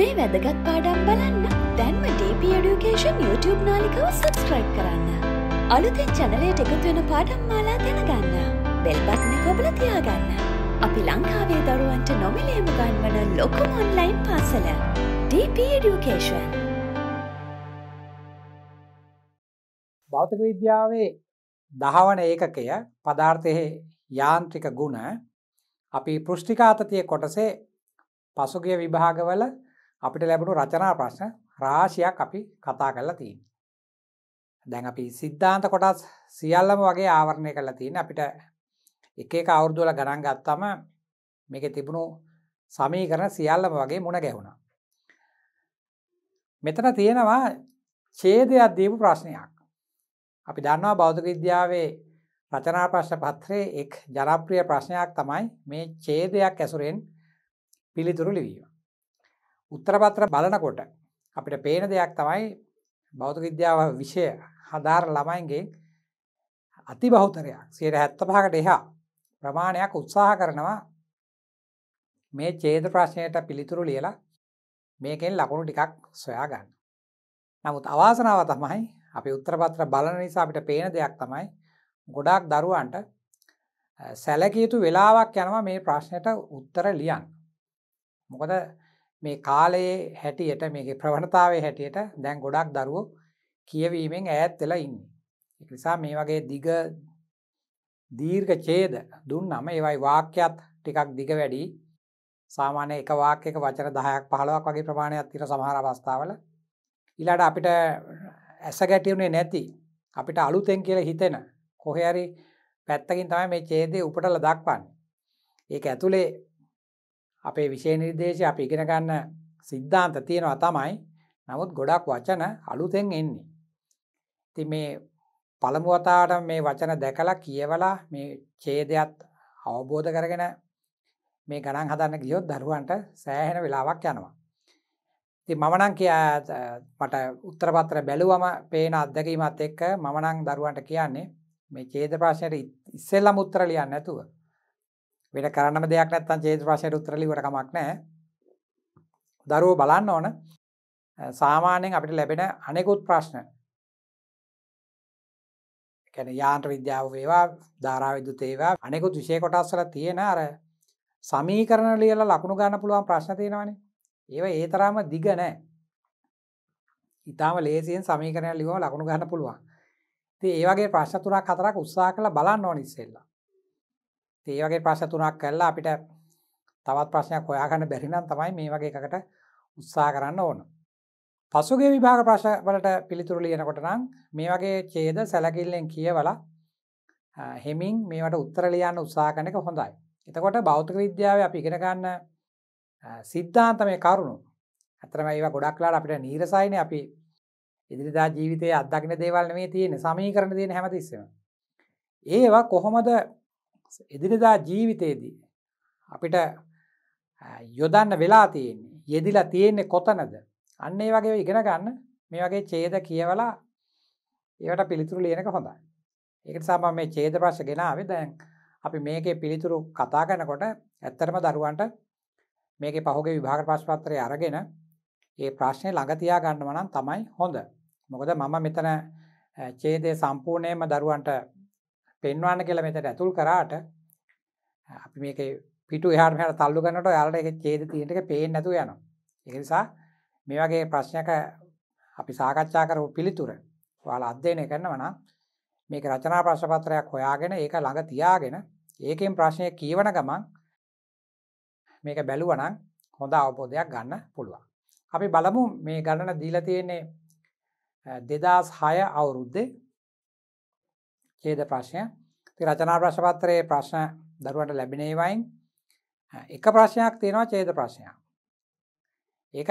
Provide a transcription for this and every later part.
මේ වැදගත් පාඩම් බලන්න දැන්ම ඩප ඩියුකේෂන් YouTube නාලිකව සබස්ක්‍රයිබ් කරන්න අලුතෙන් චැනලයට එකතුවෙන පාඩම් මාලා දැනගන්න බෙල්බත්න කොබල තියාගන්න අපි ලංකාවේ දරුවන්ට නොමිලේම ගන්වන ලොකුම ඔන්ලයින් පාසල DP ඩියුකේෂන් භෞතික විද්‍යාවේ දහවන ඒකකය පදාර්ථය යාන්ත්‍රික ගුණ අපි පෘෂ්ටිකාතතිය කොටසේ පසුගිය විභාගවල අපිට ලැබුණු රචනා ප්‍රශ්න රාශියක් අපි කතා කරලා තිීන්. දැන් අපි සිද්ධාන්ත කොටස් සියල්ලම වගේ ආවරණය කරලා තියෙන අපිට එක එක අවුරදුවල ගණන් ගත්තම මේක තිබුණු සමී කරන සියල්ලම වගේ මුණ ගැහුණා. මෙතන තියෙනවා චේදයක් දීපු ප්‍රශ්නයක්. අපි දන්නවා බෞද්ධ විද්‍යාවේ රචනා ප්‍රශ්න පත්‍රයේ එක් ජනප්‍රිය ප්‍රශ්නයක් තමයි මේ ඡේදයක් ඇසුරෙන් පිළිතුරු ලිවීම. උත්තරපත්‍ර බලනකොට අපිට පේන දෙයක් තමයි බෞද්ධ විද්‍යාව විෂය හදාර ළමයින්ගේ අති බෞතරයක් සියට හැත්ත පහකට එහා ප්‍රමාණයක් උත්සාහ කරනවා මේ චේද ප්‍රශ්නයට පිළිතුරු ලියලා මේකෙන් ලකුණු ටිකක් සොයා ගන්න. නමුත් අවාසනාව තමයි අපි උත්තරපත්‍ර බලන නිසා අපිට පේන දෙයක් තමයි ගොඩාක් දරුවන්ට සැලකයුතු වෙලාවක් යනවා මේ ප්‍රශ්නයට උත්තර ලියන්. මොකද මේ කාලයේ හැටියට මේක ප්‍රවණතාවේ හැටියට දැන් ගොඩක් දරුවෝ කියවීමෙන් ඈත් වෙලා ඉන්න. එක නිසා මේ වගේ දිග දීර්ඝ ඡේද දුන්නම ඒවයි වාක්‍යත් ටිකක් දිග වැඩි. සාමාන්‍ය එක වාක්‍යයක වචන 10ක් 15ක් වගේ ප්‍රමාණයක් තියෙන සමහර අවස්ථාවල ඊළාට අපිට ඇස ගැටිුනේ නැති අපිට අලුතෙන් කියලා හිතෙන කොහේ හරි පැත්තකින් තමයි මේ ඡේදය උපටලා දක්වන්නේ. ඒක ඇතුලේ අපේ විෂය නිර්දේශය අපි ඉගෙන ගන්න සිද්ධාන්ත තියෙනවා තමයි නමුත් ගොඩක් වචන අලුතෙන් එන්නේ. ති මේ පළමුුවතාට මේ වචන දැකලා කියවලා මේ චේදයක්ත් අවබෝධ කරගෙන මේ ගණන් හදන්න ගියොත් දරුවන්ට සෑහෙන වෙලාවක් යනවා. ති මමනං කියමට උත්තරපත්‍ර බැලුවම පේන අත්දැකීමත් එක්ක මමනං දරුවන්ට කියන්නේ මේ චේද ප්‍රශ්නයට ඉස්සෙල්ලම උත්තර ලියන්න ඇතුව වෙන කරන්නම දෙයක් නැත්තම් චේත ප්‍රශ්නයට උත්තර ලියුවට කමක් නැහැ. දරුවෝ බලන්න ඕන සාමාන්‍යයෙන් අපිට ලැබෙන අනෙකුත් ප්‍රශ්න. කියන්නේ යාන්ත්‍ර විද්‍යාව වේවා, ධාරා විද්‍යුත් වේවා අනෙකුත් විෂය කොටස් වල තියෙන අර සමීකරණ ලියලා ලකුණු ගන්න පුළුවන් ප්‍රශ්න තියෙනවනේ. ඒව ඒ තරම්ම දිග නැහැ. ඉතාම ලේසියෙන් සමීකරණ ලියවම ලකුණු ගන්න පුළුවන්. ඉතින් ඒ වගේ ප්‍රශ්න තුනක් හතරක් උත්සාහ කරලා බලන්න ඕනේ ඉස්සෙල්ලා. ඒ වගේ ප්‍රශ්න තුනක් කරලා අපිට තවත් ප්‍රශ්නයක් හොයාගන්න බැරි නම් තමයි මේ වගේ එකකට උත්සාහ කරන්න ඕන. පසුගේ විභාග ප්‍රශ්න වලට පිළිතුරු ලියනකොට නම් මේ වගේ ඡේද සැලකිල්ලෙන් කියවලා හෙමින් මේවට උත්තර ලියන්න උත්සාහ කරන එක හොඳයි. එතකොට භෞතික විද්‍යාවේ අපි ඉගෙන ගන්න සිද්ධාන්තමය කරුණු ඇතරම ඒවා ගොඩක්ලාට අපිට නීරසයින අපි ඉදිරිදා ජීවිතය අදක්න දේවල්න මේ තියෙන සමී කරන තියෙන හැමතිස්සම. ඒවා කොහොමද එදිනදා ජීවිතයේදී අපිට යොදන්න වෙලා තියෙන්නේ යෙදිලා තියෙන්නේ කොතනද අන්න ඒ වගේ ඉගෙන ගන්න මේ වගේ චේද කියවලා ඒවට පිළිතුරු ලියනක හොඳයි ඒකට සාම මේ චේද ප්‍රශ් ගෙනාවේ දැන් අපි මේකේ පිළිතුරු කතා ගැනකොට ඇත්තරම දරුවන්ට මේක පහුගේ විභාග ප්‍රශ්පත්‍රය අරගෙන ඒ ප්‍රශ්නය ළඟතියා ගන්නවනම් තමයි හොඳ මොකද මම මෙතන චේදය සම්පූර්ණයම දරුවන්ට පෙන්වාන්න කියල මෙතට ඇතුල් කරාට අපි මේක පිටු හාමට තල්ලු කනට යාලට එක චේද තියටක පේෙන් නැතු යන එකනිසා මේ වගේ ප්‍රශ්නක අපි සාකච්ඡා කර පිළිතුර වාල අධ්‍යයනය කරන්න වනම් මේක රචනා ප්‍රශ්පත්‍රයක් හොයාගෙන ඒක ළඟ තියාගෙන ඒකෙන් ප්‍රශ්නය කියවන ගමන් මේක බැලුවනං හොඳ අවබෝධයක් ගන්න පුළුවන් අපි බලමු මේ ගණන දීල තියෙන්නේ දෙදස් හය අවුරුද්දේ ඡේද ප්‍රශ්නය. ඉතින් රචනා ප්‍රශ්න පත්‍රයේ ප්‍රශ්න දරුවන්ට ලැබෙන ඒවායින් එක ප්‍රශ්නයක් තියෙනවා ඡේද ප්‍රශ්නයක්. ඒක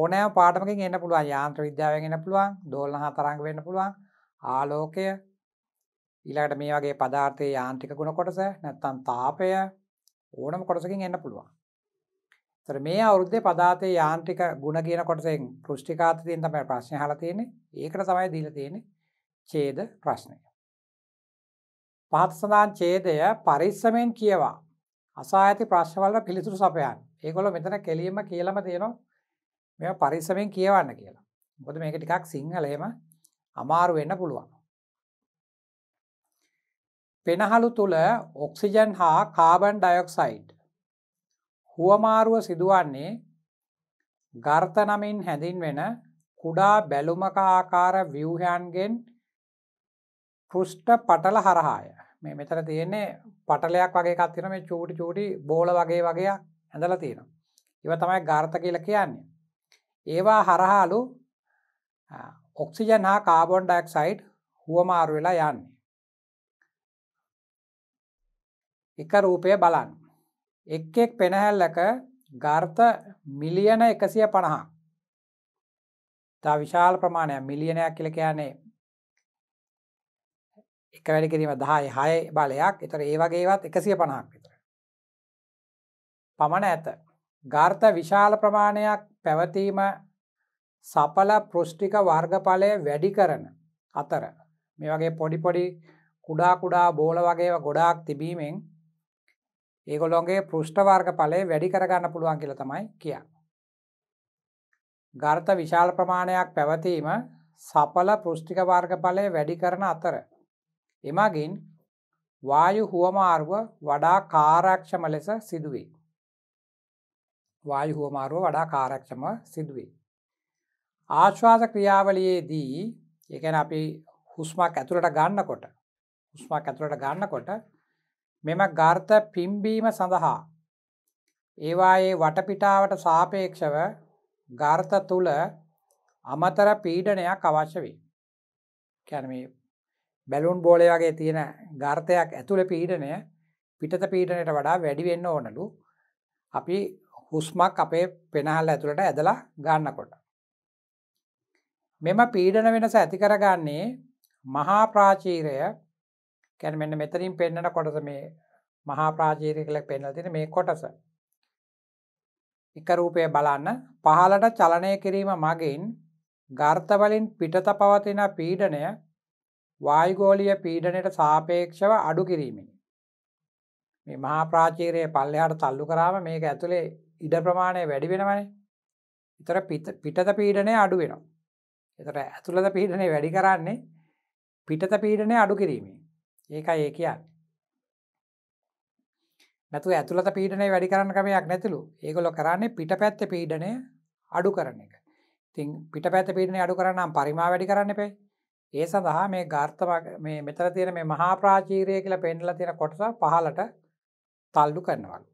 ඕනෑම පාඩමකින් එන්න පුළුවන් යාන්ත්‍ර විද්‍යාවෙන් එන්න පුළුවන්, දෝලන හතරංග වෙන්න පුළුවන්, ආලෝකය ඊළඟට මේ වගේ පදාර්ථයේ යාන්ත්‍රික ගුණ කොටස නැත්නම් තාපය ඕනම කොටසකින් එන්න පුළුවන්. තර මේ අවුරුද්දේ පදාතේ යාන්ත්‍රික ගුණ කියන කොටසෙන් පෘෂ්ටිකාත තියෙන තමයි ප්‍රශ්නේ අහලා තියෙන්නේ. ඒකට තමයි දීලා තියෙන්නේ ඡේද ප්‍රශ්නය. පහත සඳහන් ඡේදය පරිස්සමෙන් කියවා. අසා ඇති ප්‍රශ්නවලට පිළිතුරු සපයන්න. ඒගොල්ලෝ මෙතන කෙලියම කියලම තියෙනවා මේ පරිස්සමෙන් කියවන්න කියලා. මොකද මේක ටිකක් සිංහලේම අමාරු වෙන්න පුළුවන්. පෙනහළු තුල ඔක්සිජන් හා කාබන් ඩයොක්සයිඩ් හුවමාරුව සිදුවන්නේ ගර්ත නමින් හැඳින්වෙන කුඩා බැලුමක ආකාර ව්‍යුහයන්ගෙන් පෘෂ්ට පටල හරහාය මේ මෙතර තියෙන්නේ පටලයක් වගේ කත්තින මේ චූටි චූටි බෝල වගේ වගේ ඇඳල තියෙන. ඉව තමයි ගාර්ථ කියල කියන්නේ. ඒවා හරහාලු ඔක්සිජන් හා කාබොන් ඩක්සයිඩ් හුවමාරු වෙලා යන්නේ. එක රූපය බලන්න. එක් එක් පෙනහැල්ලක ගර්ථ මිලියන එකසිය පණහා තා විශාල ප්‍රමාණයක් මිලියනයක් කියල කියන්නේ එක වැඩි කිරීම දහයි හය බලයක් එතර ඒ වගේවත් එකසිය පණහක් විතර. පමණ ඇත ගර්ථ විශාල ප්‍රමාණයක් පැවතීම සපල පෘෂ්ටික වර්ගඵලය වැඩි කරන අතර මේ වගේ පොඩිපොඩි කුඩා කුඩා බෝල වගේ ගොඩාක් තිබීමෙන් ඒගොලොන්ගේ පෘෂ්ට වර්ගඵලය වැඩි කරගන්න පුළුවන් කියල තමයි කියා. ගර්ථ විශාල ප්‍රමාණයක් පැවතීම සපල පෘෂ්ටික වර්ගඵලය වැඩි කරන අතර එමගින් වායු හුවමාරුව වඩා කාරක්ෂම ලෙස සිදුවේ. වායු හුවමාරුව වඩා කාරක්ෂම සිදුවේ. ආශ්වාස ක්‍රියාවලයේදී එකන අපි හුස්මක් ඇතුළට ගන්නකොට හුස්මක් ඇතුළට ගන්නකොට මෙම ගර්ථ පිම්බීම සඳහා ඒවායේ වටපිටාවට සාපේක්ෂව ගර්ථ තුළ අමතර පීඩනයක් අවශ්‍ය වේ කැන බැලුන් බෝලය වගේ තියෙන ගර්තයක් ඇතුළ පීඩනය පිටත පීඩනයට වඩා වැඩිවෙන්න ඕනලු අපි හුස්මක් අපේ පෙනහල් ඇතුළට ඇදලා ගන්නකොට. මෙම පීඩන වෙනස ඇති කරගන්නේ මහා ප්‍රාචීරය කැන මෙන්න මෙතරින් පෙන්නට කොටස මේ මහා ප්‍රාචීරය කළ පෙන්නල තින මේ කොටස. එක රූපය බලන්න පහලට චලනය කිරීම මගින් ගර්තවලින් පිටත පවතින පීඩනය වායුගෝලිය පීඩනයට සාපේක්ෂව අඩු කිරීමෙන්. මේ මහා ප්‍රාචීරයේ පල්ලෙහාට තල්ලු කරාම මේක ඇතුළේ ඉඩ ප්‍රමාණය වැඩි වෙනවනේ. ඉතර පිටත පීඩනය අඩු වෙනවා. එතට ඇතුළද පීඩනය වැඩි කරන්නේ පිටත පීඩනය අඩු කිරීමේ. ඒකයි ඒ කියන්න. නැතු ඇතුළත පීඩනය වැඩි කරන්න කමයක් නැතිලු ඒගොලො කරන්නේ පිට පැත්ත පීඩනය අඩු කරන එක. තින් පිට පැත්ත පීඩනය අඩු කරන්නම් පරිමා වැඩි කරන්න පේ ඒ සඳහා මේ ගාර්ථ මේ මෙතර තියෙන මේ මහා ප්‍රාචීරය කියලා පෙන්ඩල තියෙන කොටස පහලට තල්ඩු කරනවලු.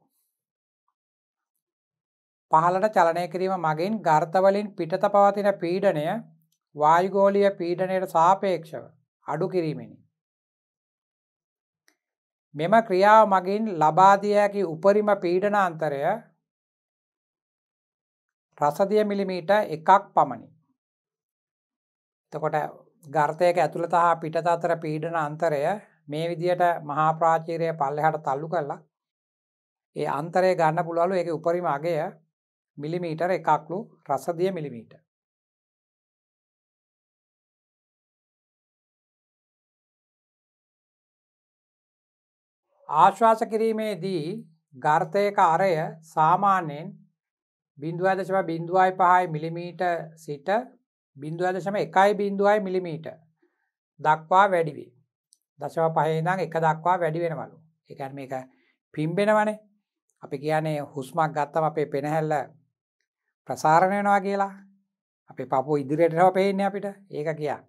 පහලට චලනය කිරීම මගින් ගර්තවලින් පිටත පවතින පීඩනය වායුගෝලිය පීඩනයට සාපේක්ෂව අඩු කිරීමෙනි. මෙම ක්‍රියාව මගින් ලබාදියකි උපරිම පීඩන අන්තරය රසදිය මිලිමීට එකක් පමණි. එතකොට ගර්තයක ඇතුළත හා පිටත අතර පීඩන අන්තරය මේ විදියට මහාප්‍රාචීරය පල්ලෙහට තල්ලු කරලා ඒ අන්තරය ගන්න පුළුවලු එක උපරිම අගය මිලිමීටර් එකක්ලු රසදිය මිලිමීට ආශ්වාස කිරීමේදී ගර්තයක අරය සාමාන්‍යයෙන් බිින්දුවදශම බිින්දුවයි පහයි මිලිමීට සිට බිින්දුවදශම එකයි බිින්දුවයි මිලිමීට දක්වා වැඩිවේ දශව පහේදං එක දක්වා වැඩි වෙනවලු එකන් මේක පිම්බෙනවනේ අපි කියන්නේ හුස්මක් ගත්තම අපේ පෙනහැල්ල ප්‍රසාරණයනවා කියලා අප පපු ඉදිරියටව පේන්න අපිට ඒක කියා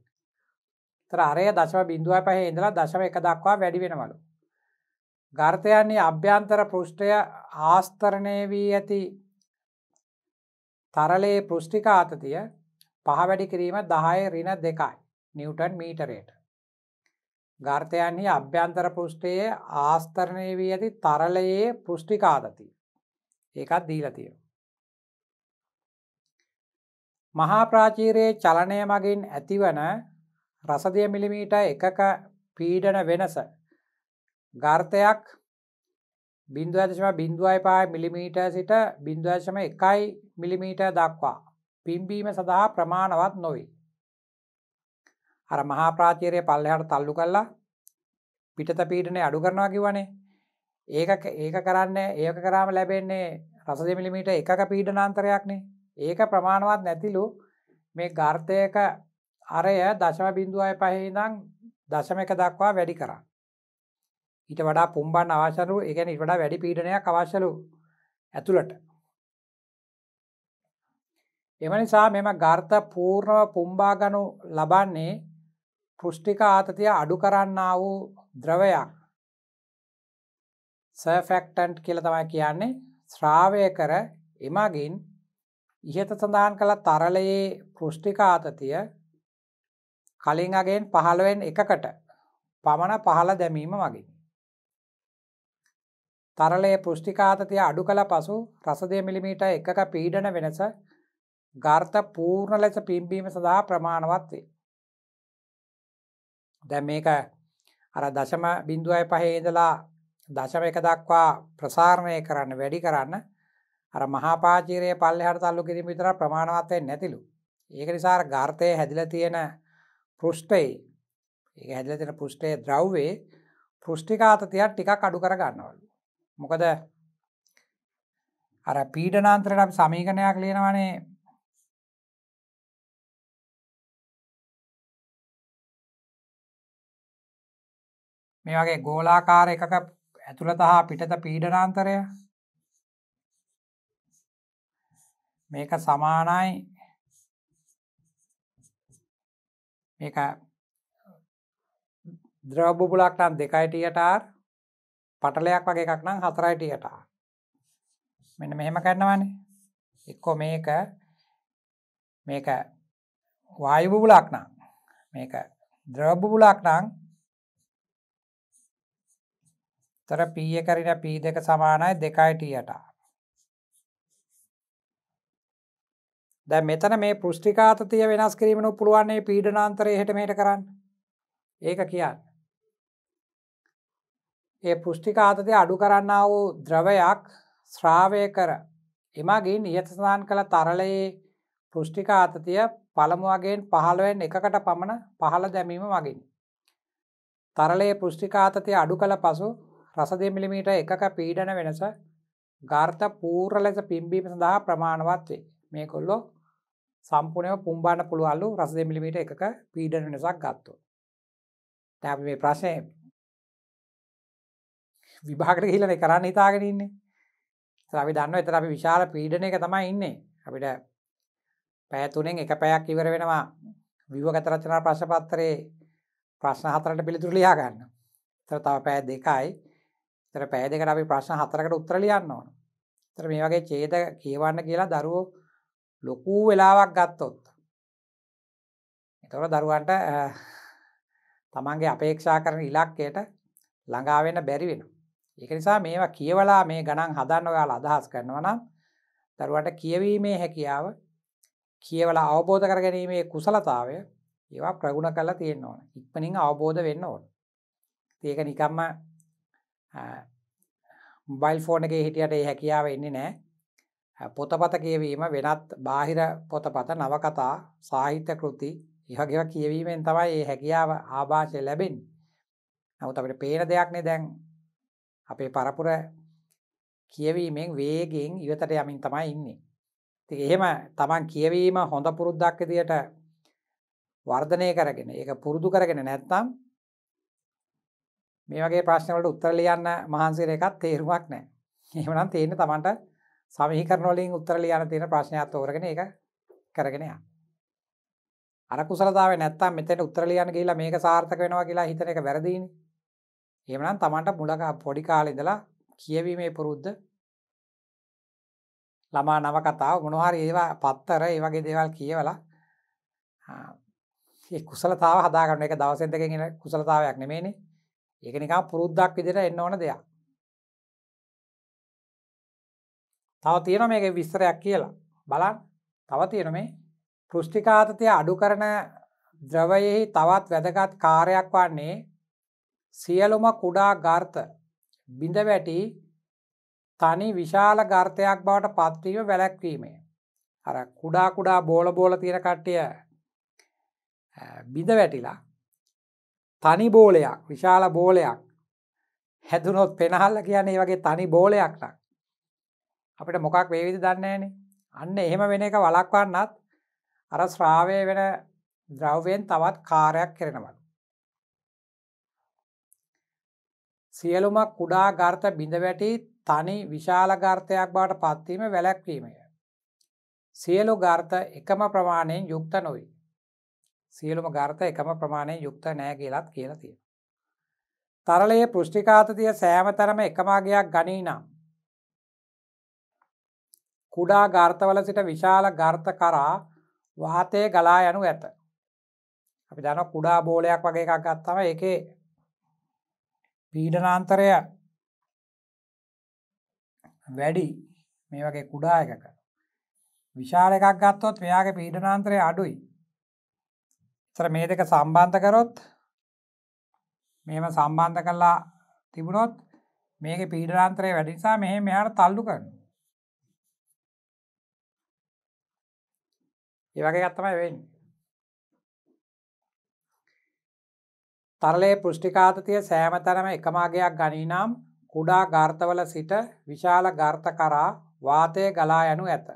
තර අරය දශව බිින්දුව පහ ඉඳලා දශව එක දක්වා වැඩි වෙනවලු ගර්තයන්නේ අභ්‍යන්තර පෘෂ්ටය ආස්තරණය වී ඇති තරලයේ පෘෂ්ටිකාතතිය පහ වැඩි කිරීම දහය රින දෙකයි නිවටන් මීටරයට. ගර්තයන්හි අභ්‍යන්තර පෘෂ්ටයේ ආස්තරණය වී ඇති තරලයේ පෘෂ්ටිකාදති. ඒකත් දීලතිය. මහා ප්‍රාචීරයේ චලනය මගින් ඇතිවන රසදිය මිලිමීට එකක පීඩන වෙනස ගර්තයක් බින්දුවදශම බින්දුවයි පාය මිලිමීට සිට බින්දුවශම එකයි මිලිමීට දක්වා පිම්බීම සඳහා ප්‍රමාණවත් නොවේ. අර මහා ප්‍රාචීරය පල්ලෙහාට තල්ලු කල්ලා පිටත පීටනේ අඩු කරනවා කිවනේ ඒක ඒක කරන්න ඒක කරාම ලැබෙන්නේ රස දෙමිලිමීට එකක පීඩනාන්තරයක්නේ ඒක ප්‍රමාණවත් නැතිලු මේ ගර්තයක අරය දශම බිින්දුවය පහහිදං දශම එක දක්වා වැඩි කරා. ඊට වඩා පුම්බන් අවශරු එකැන ඉට වඩා වැඩි පීඩනයක් අවශලු ඇතුළට එම නිසා මෙම ගර්ථ පූර්ණව පුම්බාගනු ලබන්නේ පෘෂ්ටික ආතතිය අඩු කරන්න වූ ද්‍රවයක් සෆෙක්ටන්ට් කියල තමයි කියන්නේ ශ්‍රාවය කර එමගින් ඉහත සඳහන් කළ තරලයේ පෘෂ්ටික ආතතිය කලින් අගෙන් පහළුවෙන් එකකට පමණ පහළ දැමීම මගින්. තරලයේ පෘෂ්ටිකාතතිය අඩු කළ පසු රසදය මිලිමීට එකක පීඩන වෙනස ගර්ථ පූර්ණ ලෙස පිම්බීම සඳහා ප්‍රමාණවත් වේ. දැ මේක අර දශම බිින්දුවයි පහේදලා දශම එක දක්වා ප්‍රසාරණය කරන්න වැඩි කරන්න අර මහාපාචීරය පල්ලෙහට තල්ලු කිරීම විතර ප්‍රමාණවත්වය නැතිලු. ඒක නිසාර ගර්ථය හැදිල තියෙන පෘෂ්ටයි ඒ හැදිල තින පෘෂ්ටේ ද්‍රව්වේ පෘෂ්ටිකාතතියක් ටිකක් අඩු කර ගන්නවලු. මොකද අර පීඩනාන්තරට සමීකනයක් ලියනවනේ මේ වගේ ගෝලාකාර එකක ඇතුළත හා පිටත පීඩනාන්තරය මේක සමානයි මේක ද්‍රවබුබුලක් නම් දෙකයිටයටර් පටලයක් වගේ එකක් නම් හතරයිටයට මෙන්න මෙහෙම කරන්නවනේ එක්කෝ මේක මේක වායුබුබුලක් නම් මේක ද්‍රවබුබුලක් නම් තර පීය කරන පී දෙක සමානයි දෙකයිටයට දැ මෙතන මේ පෘෂ්ටිකාතතිය වෙනස් කිරීමනු පුළුවන්න්නේ පීඩනාන්තරය හෙටමට කරන්න ඒක කියන්න ඒ පෘෂ්ටිකාතතිය අඩු කරන්න වූ ද්‍රවයක් ශ්‍රාවය කර එමගින් නියතස්නාන් කළ තරලයේ පෘෂ්ටිකාතතිය පළමුුවගේෙන් පහළුවෙන් එකකට පමණ පහළ දැමීම මගින් තරලයේ පෘෂ්ටිකාතතිය අඩු කළ පසු රස දෙමිලිමීට එකක පීඩන වෙනස ගර්ථ පූර ලෙස පිම්බීම සඳහා ප්‍රමාණවත් වේ මේ කොල්ලො සම්පනව පුම්බාන පුළුවල්ලු රස දෙමිලිමීට එකක පීඩන වෙනසක් ගත්තු තැ මේ ප්‍රශය විභාගට හිලන කරන්න හිතාගෙන ඉන්නේ අපි දන්න එතර අපි විශාල පීඩන එක තමයි ඉන්නේ අපිට පැෑතුනෙන් එක පැයක් ඉවර වෙනවා විවගතරචනා ප්‍රශපත්තරයේ ප්‍රශ්න හතරට පිළිතුර ලියා ගන්න තර තව පෑ දෙකයි තර පැය දෙකට අපි ප්‍රශ්න හතරකට උත්තර ලියන්න ඕන තර මේ වගේ චේත කියවන්න කියලා දරුවෝ ලොකූ වෙලාවක් ගත්තොත් එතොර දරුවන්ට තමන්ගේ අපේක්ෂා කරන ඉලක්කයට ළඟාවෙන්න බැරි වෙන ඒක නිසා මේවා කියවලා මේ ගණන් හදන්න ඔයාල අදහස් කරනවා නම් දරුවට කියවීමේ හැකියාව කියවලා අවබෝධ කරගැනීමේ කුසලතාවය ඒවා ප්‍රගුණ කලා තියෙන්න්න ඕන ඉක්මනින් අවබෝධ වෙන්න ඕන ඒක නිකම්ම මොබයිල් ෆෝන එක හිටියට ඒ හැකියාව එන්නේ නෑ පොතපත කියවීම වෙනත් බාහිර පොතපත නවකතා සාහිත්‍ය කෘති ඉහගෙව කියවීමෙන් තමයි ඒ හැකියාව ආභාෂය ලැබෙන් නමුත් අපට පේන දෙයක්නේ දැන් අපේ පරපුර කියවීමෙන් වේගෙන් ඉවතට යමින් තමයි ඉන්නේ ති එහෙම තමන් කියවීම හොඳ පුරුද්දක්කදියට වර්ධනය කරගෙන ඒ පුරුදු කරගෙන නැත්තම් මේ වගේ ප්‍රශ්නවලට උත්තර ලියන්න මහන්සිර එකත් තේරුමක් නෑ එහෙමනම් තියෙන තමන්ට සමහිකරනොලින් උත්තර ලියන්න තියෙන ප්‍රශ්නයක් තෝරගෙන එක කරගෙනය අර කුසලතාව නැත්තම් මෙතන උත්තර ලියන්න කියලා මේක සාර්ථක වෙනවා කියලා හිතන එක වැරදීනි එහෙමනම් තමන්ට මුලක පොඩි කාලේ ඉඳලා කියවීමේ පුරුද්ද ළමා නව කතාව මොනවාරි ඒවා පත්තර ඒ වගේ දේවල් කියවලා කුසලතාව හදාගන්න එක දවසෙන් දෙකගෙන කුසලතාවයක් නෙමේනේ ඒක නිකා පුරුද්දක් විදිර එන්න ඕන දෙයක් තව තියෙන මේක විස්තරයක් කියලා බලන් තව තියෙන මේ පෘෂ්ටිකාතතිය අඩු කරන ද්‍රවයෙහි තවත් වැදගත් කාරයක් වන්නේ සියලුම කුඩා ගර්ත බිඳවැටි තනි විශාල ගර්තයක් බවට පත්වීම වැලැක්වීමේ. අර කුඩා කුඩා බෝල බෝල තියෙන කට්ටිය බිඳ වැටිලා තනි බෝලයක් විශාල බෝලයක් හැදුනොත් පෙනහල්ල කියන්නේ වගේ තනි බෝලයක් නම් අපිට මොකක් වේවිද දන්නේනේ අන්න එහෙම වෙන එක වලක්වන්නත් අර ශ්‍රාවය වෙන ද්‍රව්යෙන් තවත් කාරයක් කරෙනවලු සියලුම කුඩා ගර්ත බිඳවැටි තනි විශාල ගර්තයක් බවට පත්වීම වැලැක්වීමය සියලු ගර්ත එකම ප්‍රමාණයෙන් යුක්ත නොවී සියලුම ගර්ථ එකම ප්‍රමාණය යුක්ත නෑ කියලත් කියලා තියෙන. තරලයේ පෘෂ්ටිකාතතිය සෑමතරම එකමාගයක් ගනී නම්. කුඩා ගර්ථවල සිට විශාල ගර්ථ කරා වාතය ගලා යනු ඇත. අපි දන කුඩා බෝලයක් වගේ එකක් ගත්තම එකේ පීඩනාන්තරය වැඩි මේ වගේ කුඩා එකක විශාල එකක් ගත්තොත් මෙයාගේ පීඩනාන්තරය අඩුයි තර මේ දෙක සම්බන්ධ කරොත් මෙම සම්බන්ධ කරලා තිබුණොත් මේක පීඩරාන්තරය වැඩිසා මෙහ මෙයාට තල්ලු කරන ඒවගේ ගත්තමයි වෙන්න තරලේ පෘෂ්ටිකාතතිය සෑමතරම එකමාගයක් ගනිනම් කුඩා ගර්ථවල සිට විශාල ගර්ථ කරා වාතය ගලා යනු ඇත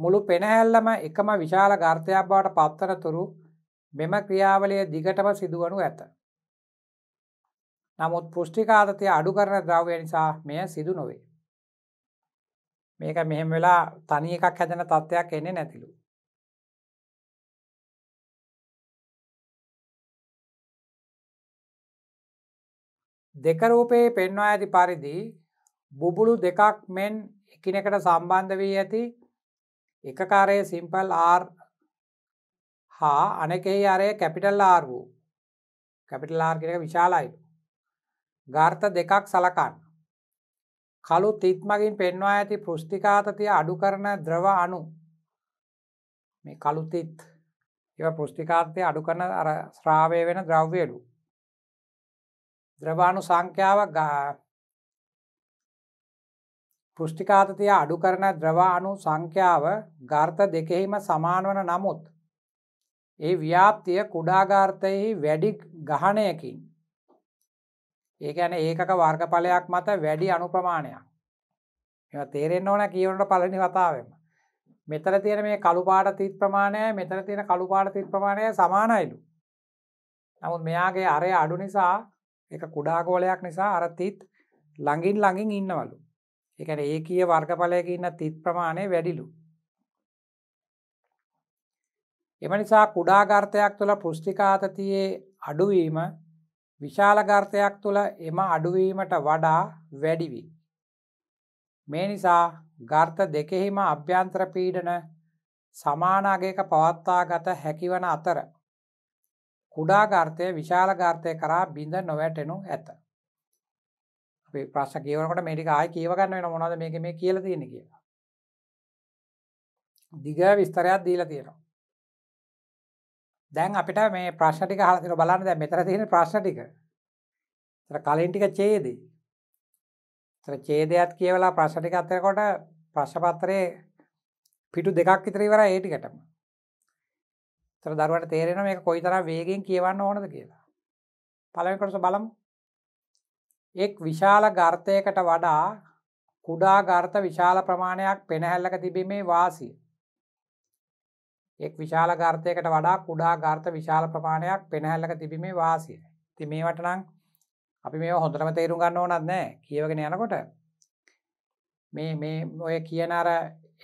මුළු පෙනහැල්ලම එකම විශාල ගර්ථයක් බවට පත්තරතුරු මෙම ක්‍රියාවලය දිගටම සිදුවනු ඇත. නමුත් පෘෂ්ටිකාතතිය අඩු කරන ද්‍රව්‍ය නිසා මෙය සිදු නොවේ. මේක මෙහෙම වෙලා තනි එකක් හැදන තත්ත්වයක් එන්නේ නැතිලු. දෙකරූපයේ පෙන්වා ඇති පරිදි බුබුලු දෙකක් මෙන් එකිනෙකට සම්බන්ධ වී ඇති එක කාරය සිම්පල් R හා අනෙකෙහි අරය කැපිටල් R වූ කැපිටල් R කෙනක විශාලයි ගර්ථ දෙකක් සලකන්න කළු තිත්මගින් පෙන්වා ඇති පෘෂ්ටිකාතතිය අඩු කරන ද්‍රව අනු මේ කළුතිත් ඒව පෘෂ්ටිකාතය අඩු කරන ශ්‍රාවය වෙන ද්‍රව්‍යඩු ද්‍රවාණු සංඛ්‍යාව පෘෂ්ටිකාතතිය අඩු කරන ද්‍රවාණු සංඛ්‍යාව ගර්ථ දෙකෙහිම සමානවන නමුත්. ඒ ව්‍යාප්තිය කුඩාගාර්ථයෙහි වැඩි ගහනයකින්. ඒකැන ඒකක වර්ගඵලයක් මත වැඩි අනුප්‍රමාණයක්. එ තේරෙන් ඕන කියවනට පලනි වතාවෙන්ම. මෙතර තියෙන මේ කළුපාට තිත් ප්‍රමාණය මෙතර තියෙන කළුපාට තිත් ප්‍රමාණය සමානයිලු. නමුත් මෙයාගේ අරය අඩු නිසා එක කුඩාගෝලයක් නිසා අරතිත් ළඟින් ළඟින් ඉන්නවලු. ඒ කියන්නේ ඒකීය වර්ගඵලයක ඉන්න තිත් ප්‍රමාණය වැඩිලු. එම නිසා කුඩා ගර්තයක් තුළ පුෂ්ටිකාතතියේ අඩුවීම විශාල ගර්තයක් තුළ එම අඩුවීමට වඩා වැඩිවි. මේ නිසා ගර්ත දෙකෙහිම අභ්‍යන්තර පීඩන සමාන අගයක පවත්වා ගත හැකිවන අතර කුඩා ගර්තය විශාල ගර්තය කරා බිඳ නොවැටෙනු ඇත. අපි ප්‍රශ්න කියවනකොට මේ ටික ආයෙ කියව ගන්න වෙන මොනවද මේක මේ කියලා තියෙන්නේ කියලා. දිග විස්තරයක් දීලා තියෙනවා. දැන් අපිට මේ ප්‍රශ්න ටික අහලා තියෙනවා බලන්න දැන් මෙතන තියෙන ප්‍රශ්න ටික. ඒතර කලින් ටික ඡේදේ. ඒතර ඡේදයක් කියවලා ප්‍රශ්න ටික අතරකොට ප්‍රශ්න පත්‍රයේ පිටු දෙකක් විතර ඉවරයි ඒ ටිකටම. ඒතර දරුවන්ට තේරෙනවා මේක කොයිතරම් වේගෙන් කියවන්න ඕනද කියලා. පළවෙනි කොටස බලමු. එක් විශාල ගර්තයකට වඩා කුඩා ගර්ත විශාල ප්‍රමාණයක් පෙනහැල්ලක තිබීමේ වාසිය. එක් විශාල ගර්තයකට වඩා කුඩා ගර්ත විශාල ප්‍රමාණයක් පෙනහැල්ලක තිබීමේ වාසිය. ති මේවට නම් අපි මේ හොඳටම තේරුම් ගන්න ඕනත් නෑ කියවගෙන යනකොට මේ මේ ඔය කියන අර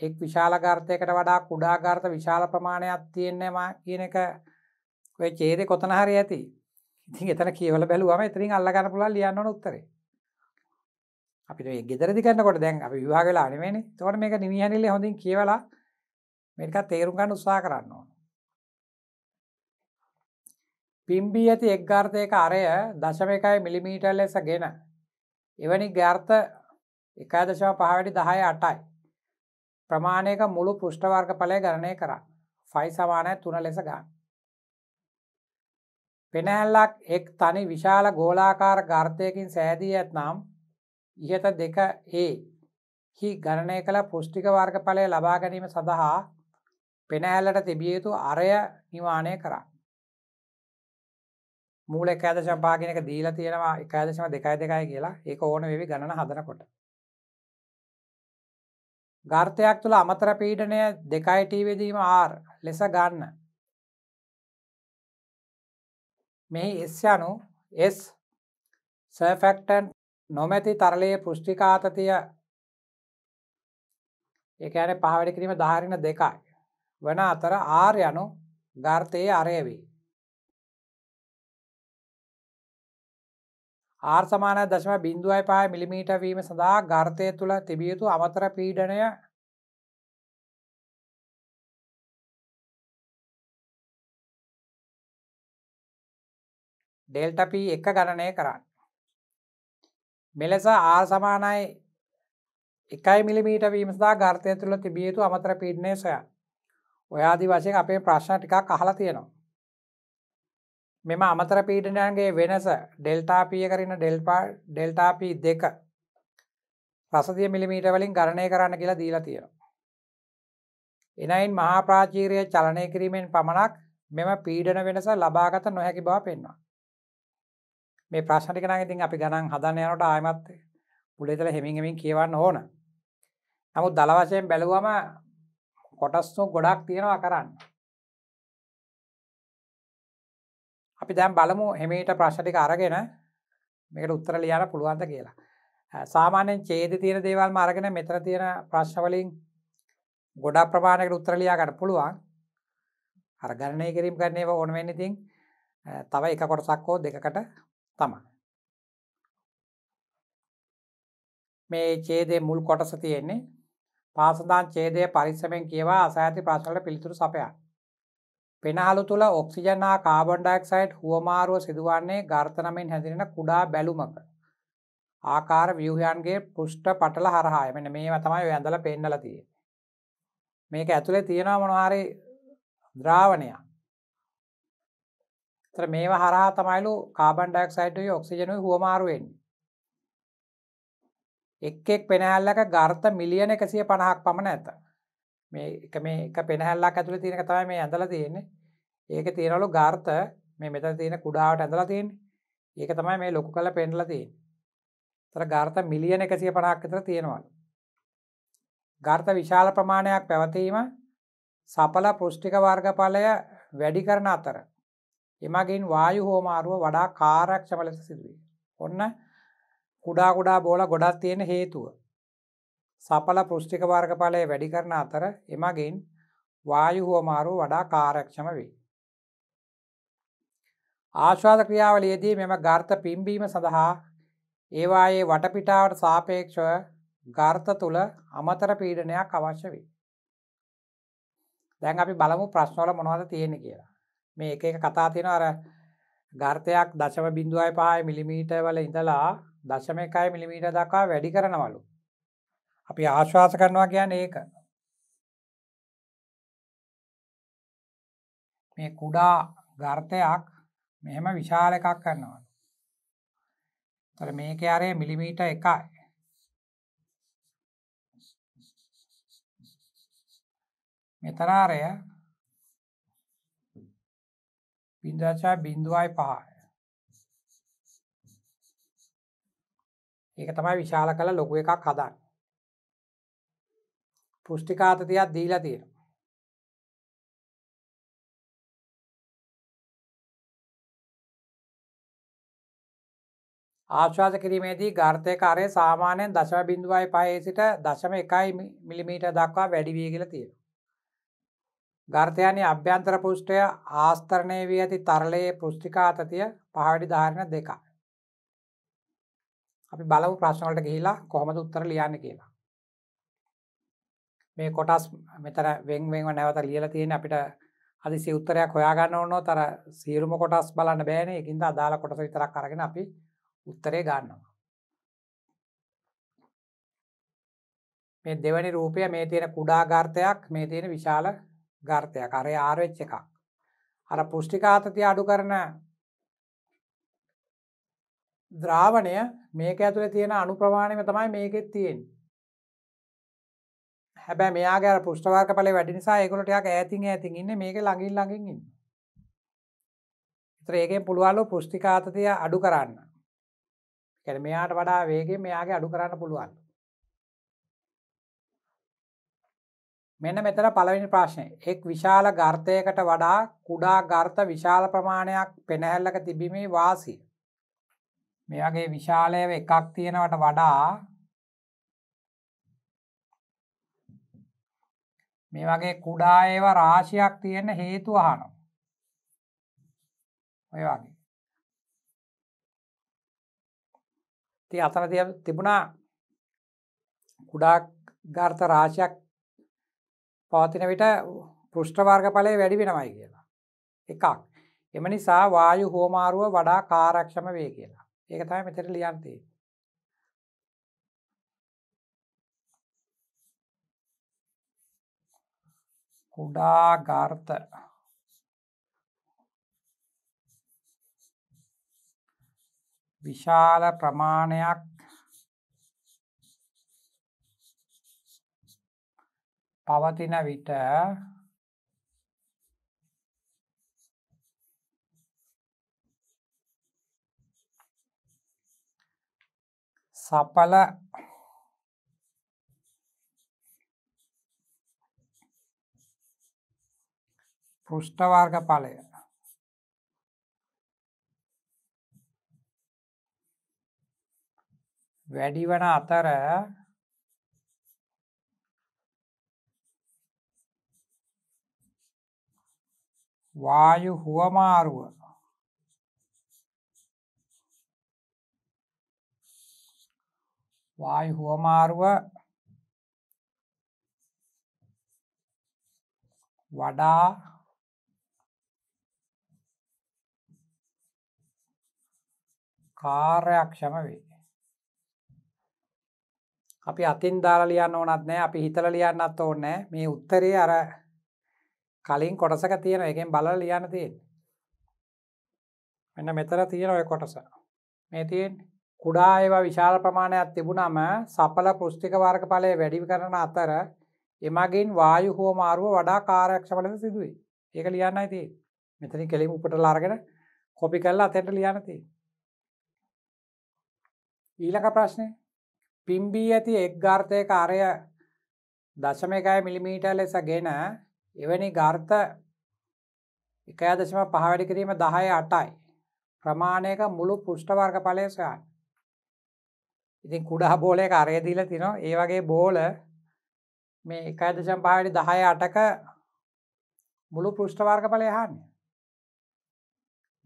එක් විශාල ගර්තයකට වඩා කුඩා ගර්ත විශාල ප්‍රමාණයක් තියෙන්නවා කියන එක ඔය චේදය කොතන හරි ඇති ඉතින් එතන කියවල බැලුවම එතනින් අල්ලගන්න පුළුවන් ලියන්න ඕන උත්තරේ. අපිට මේ ගෙදරදි කරනකොට දැන් අපි විවාහ වෙලා නෙමෙයිනේ. ඒතකොට මේක නිවිහැනිල්ල හොඳින් කියවලා මේක තේරුම් ගන්න උත්සාහ කරන්න ඕන. පිම්බී ඇති එක් ගාර්ථයක අරය දශම එකයි මිලිමීටර් ලෙස ගෙන එවැනි ගාර්ථ එකයි දශම පහවැඩි දහය අටයි ප්‍රමාණයක මුළු පෘෂ්ඨවර්ග පලය ගණනය කරන්න ෆයි සමානය තුන ලෙස ගන්න පෙනැල්ලක් එක් තනි විශාල ගෝලාකාර ගර්ථයකින් සෑදී ඇත්නම් ඉහත දෙක ඒ හි ගණනය කළ පුෘෂ්ටික වර්ගඵලය ලබා ගැනීම සඳහා පෙනැහැල්ලට තිබිය යුතු අරය නිවානය කරා. මූල එකඇද ශම්පාගෙනක දීල තියෙනවා එකඇදශම දෙකයි දෙකයි කියලා ඒ ඕන වෙවි ගණන හදනකොට. ගර්ථයක් තුළ අමතර පීඩනය දෙකයිටීවෙදීම ආර් ලෙස ගන්න මේ එස් යනු එස් සෆෙක්ටන් නොමැති තරලයේ පෘෂ්ටිකාතතිය එකන පහවැඩි කිරීම ධාරින දෙකයි වන අතර ආර් යනු ගර්තයේ අරයවී ආර් සමාන දශම බින්දුවයි පාය මිලිමීට වීම සඳහා ගර්තය තුළ තිබියුතු අමතර පීඩනය ඩෙල්ටප එක ගණනය කරන්න මෙලෙස ආ සමානයි එකයි මිලිමීට වීමස්දා ගර්තය තුළ තිබියතු අමතර පීඩනය සොය ඔයාදි වශයෙන් අපේ ප්‍රශ්න ටිකක් අහලා තියෙනවා මෙම අමතර පීඩනයන්ගේ වෙනස ඩෙල්ටාපිය කරන ඩෙල්ටාපී දෙක ප්‍රසතිය මිලිමීට වලින් ගණනය කරන්න කියලා දීලා තියෙනවා එනයින් මහා ප්‍රාචීරය චලනය කිරීමෙන් පමණක් මෙම පීඩන වෙනස ලබාගත නොහැකි බව පෙන්වා මේ ප්‍රශ්න ටික නම් ඉතින් අපි ගණන් හදන්න යනකොට ආයෙමත් මුලේතල හෙමින් හෙමින් කියවන්න ඕන. නමුත් දල වශයෙන් බැලුවම කොටස් ගොඩක් තියෙනවා කරන්න. අපි දැන් බලමු හෙමීට ප්‍රශ්න ටික අරගෙන මේකට උත්තර ලියන්න පුළුවන්ද කියලා. සාමාන්‍යයෙන් ඡේද තියෙන දේවල්ම අරගෙන මෙතන තියෙන ප්‍රශ්න වලින් ගොඩක් ප්‍රමාණයකට උත්තර ලියා ගන්න පුළුවන්. අර ගණනය කිරීම ගන්න ඒවා ඕන වෙන්නේ ඉතින් තව එක කොටසක් හෝ දෙකකට තමයි. මේ ඡේදයේ මුල් කොටස තියෙන්නේ පාසදාන් ඡේදයේ පරිස්සමෙන් කියවා අසායති ප්‍රශ්නවලට පිළිතුරු සපයා. පෙනහළු තුල ඔක්සිජන් හා කාබන් ඩයොක්සයිඩ් හුවමාරුව සිදුවන්නේ ගර්තනමෙන් හැදිරෙන කුඩා බැලුමක. ආකාර ව්‍යුහයන්ගේ පෘෂ්ඨ පටල හරහාය. මෙන්න මේවා තමයි ඔය ඇඳලා පෙන්නලා තියෙන්නේ. මේක ඇතුලේ තියෙනවා මොනවා හරි ද්‍රාවණයක්. තර මේවා හරහා තමයිලු කාබන් ඩක්සයිඩ්ඩුයි ඔක්සිජනුයි හුවමාරුවෙන්නේ එක් එක් පෙනහැල්ලක ගර්ත මිලියන එකසිය පණහක් පමණ ඇත මේ එක මේ එක පෙනහැල්ලා ඇතුළ තියෙනක තමයි මේ ඇඳල තියෙන්නේ ඒක තියෙනලු ගර්ත මේ මෙත තියෙන කුඩාවට ඇඳලා තියෙන් ඒක තමයි මේ ලොකු කල පෙන්ඩල තියෙන් තර ගර්ත මිලියන එකසිය පණහක් අතර තියෙනවලු ගර්ත විශාල ප්‍රමාණයක් පැවතීම සපල පෘෂ්ටික වර්ගඵලය වැඩි කරන අතර එමගින් වායු හෝමාරුව වඩා කාරක්ෂම ලෙස සිදුවේ. ඔන්න කුඩා කුඩා බෝල ගොඩක් තියෙන හේතුව. සපල පෘෂ්ටික වර්ගඵලය වැඩි කරන අතර එමගින් වායු හෝමාරුව වඩා කාරක්ෂම වේ. ආශ්වාද ක්‍රියාවලයේදී මෙම ගර්ත පිම්බීම සඳහා ඒවායේ වටපිටාවට සාපේක්ෂව ගර්ත තුළ අමතර පීඩනයක් අවශ්‍ය වේ. දැන් අපි බලමු ප්‍රශ්නවල මොනවද තියෙන කියලා. මේ එක එක කතා තියෙන අර ගර්තයක් දශම බිඳුවයි පහයි මිලිමීට වල ඉඳලා දශම එකයි මිලිමීට දක්වා වැඩි කරනවලු. අපි ආශ්වාස කරනවා කියන්නේ ඒක. මේ කුඩා ගර්තයක් මෙහෙම විශාල එකක් කරනවලු. ඒතර මේකේ ආරේ මිලිමීටර් 1යි. මෙතන ආරය බින්දුවචා බින්දුවයි පහයි ඒක තමයි විශාල කළ ලොකු එකක් හදන්න පුෘෂ්ටිකාතතියක් දීලා තියෙන ආශ්වාස කිරීමේදී ගර්ථය කාරය සාමානයෙන් දශව බිඳුවයි පහේ සිට දශම එකයි මිලිමීට දක්වා වැඩිවී කියල තියෙන ගර්තයනි අභ්‍යන්තර පෘෂ්ටය ආස්තරණය වී ඇති තරලයේ පෘෂ්ටිකාතතිය පහඩි ධාරණ දෙක. අපි බලව ප්‍රශ්නවලට ගිහිලා කොහොමද උත්තර ලියන්න කියලා. මේ කොටස් මෙතර වෙංවෙන්ව නැවත ලියල තියෙන අපිට අදිසි උත්තරයක් හොයාගන්න ඕනෝ තර සීරුම කොටස් බලන්න බෑන එකින්ද අදාළ කොටස විතරක් කරගෙන අපි උත්තරේ ගන්නවා. මේ දෙවැනි රූපය මේ තියෙන කුඩාගාර්තයක් මේ තියෙන විශාල ගර්තයක් අරය ආරච්ච එකක් අර පුෂ්ටිකාතති අඩු කරන ද්‍රාවණය මේක ඇතුළ තියෙන අනු ප්‍රමාණයම තමයි මේකෙත් තියෙන් හැබැ මේයාගේ පුෂ්ටවාර්ක පල වැඩි නිසා ඒකුලටයක් ඇතින් ඇතින් ඉන්න මේක ලඟින් ලඟින්ඉන්න ත්‍රේකෙන් පුළුවල්ලු පුෂ්ටිකාතතිය අඩු කරන්න කැන මෙයාට වඩා වේගේ මෙයාගේ අඩු කරන්න පුළුවන් මෙන්න මෙතන පළවෙනි ප්‍රශ්නය එක් විශාල ගර්ථයකට වඩා කුඩා ගර්ථ විශාල ප්‍රමාණයක් පෙනහැල්ලක තිබීමේ වාසිය මේ වගේ විශාලය එකක් තියෙනවට වඩා මේ වගේ කුඩා ඒවා රාශියක් තියෙන හේතු අහනවා ඔය වගේ ති අතර තිබුණා කුඩා ගර්ථ රාශයක් පවතින විට පෘෂ්ඨවාර්ග පලය වැඩි වෙනවයි කියලා. එකක් එම නිසා වායු හෝමාරුව වඩා කාරක්ෂම වේ කියලා ඒක තමයි මෙතර ලියන්තේ. කුඩා ගාර්ථ විශාල ප්‍රමාණයක් පවතින විට සපල පෘෂ්ඨ වර්ග ඵලය වැඩි වන අතර වායු හුවමාරුව වායු හුවමාරුව වඩා කාර්යක්ෂම වේ. අපි අතින් දාලා ලියන්න ඕනත් නෑ අපි හිතලා ලියන්නත් ඕනේ මේ උත්තරේ අර කලින් කොටසක තියෙන එකෙන් බල ලියන්න තියෙන් මෙන්න මෙතර තියෙන ඔය කොටස මේ තියෙන් කුඩා ඒවා විශාල ප්‍රමාණයක් තිබුණම සපල පෘෂ්ටික වර්ග පලය වැඩි කරන අතර එමගින් වායු හෝමාරුව වඩා කාරයක්ක්ෂමලද සිදුවයි ඒක ලියන්න ඇති මෙතනි කෙලින් උපට ලාර්ගෙන කොපි කල්ලා අතට ලියනති ඊලක ප්‍රශ්නය පිම්බී ඇති එක් ගාර්ථය කාරය දශමකය මිලිමීට ලෙස ගෙන එවැනි ගර්ථ එකයදශම පහවැඩි කිරීම දහය අටයි ප්‍රමාණයක මුළු පුෘෂ්ටවර්ග පලය සොයන් ඉතින් කුඩා බෝලය අරයදීල තිනො ඒ වගේ බෝල මේ එකදශම් පහවැඩි දහය අටක මුළු පෘෂ්ටවර්ග පලය හාන්න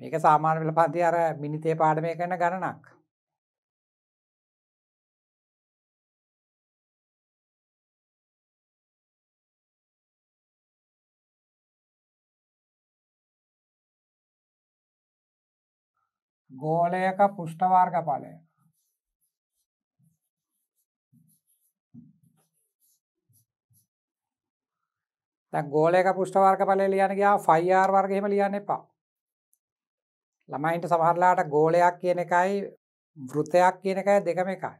මේක සාමාන්‍යල පන්ති අර මිනිතේ පාඩමය කරන ගණනක් ගෝලයක පුෂ්ට වර්ග ඵලය දැන් ගෝලයක පුෂ්ට වර්ග ඵලය ලියන්න ගියා 5r වර්ග එහෙම ලියන්න එපා ළමයින්ට සමහරලාට ගෝලයක් කියන එකයි වෘතයක් කියන එකයි දෙකම එකයි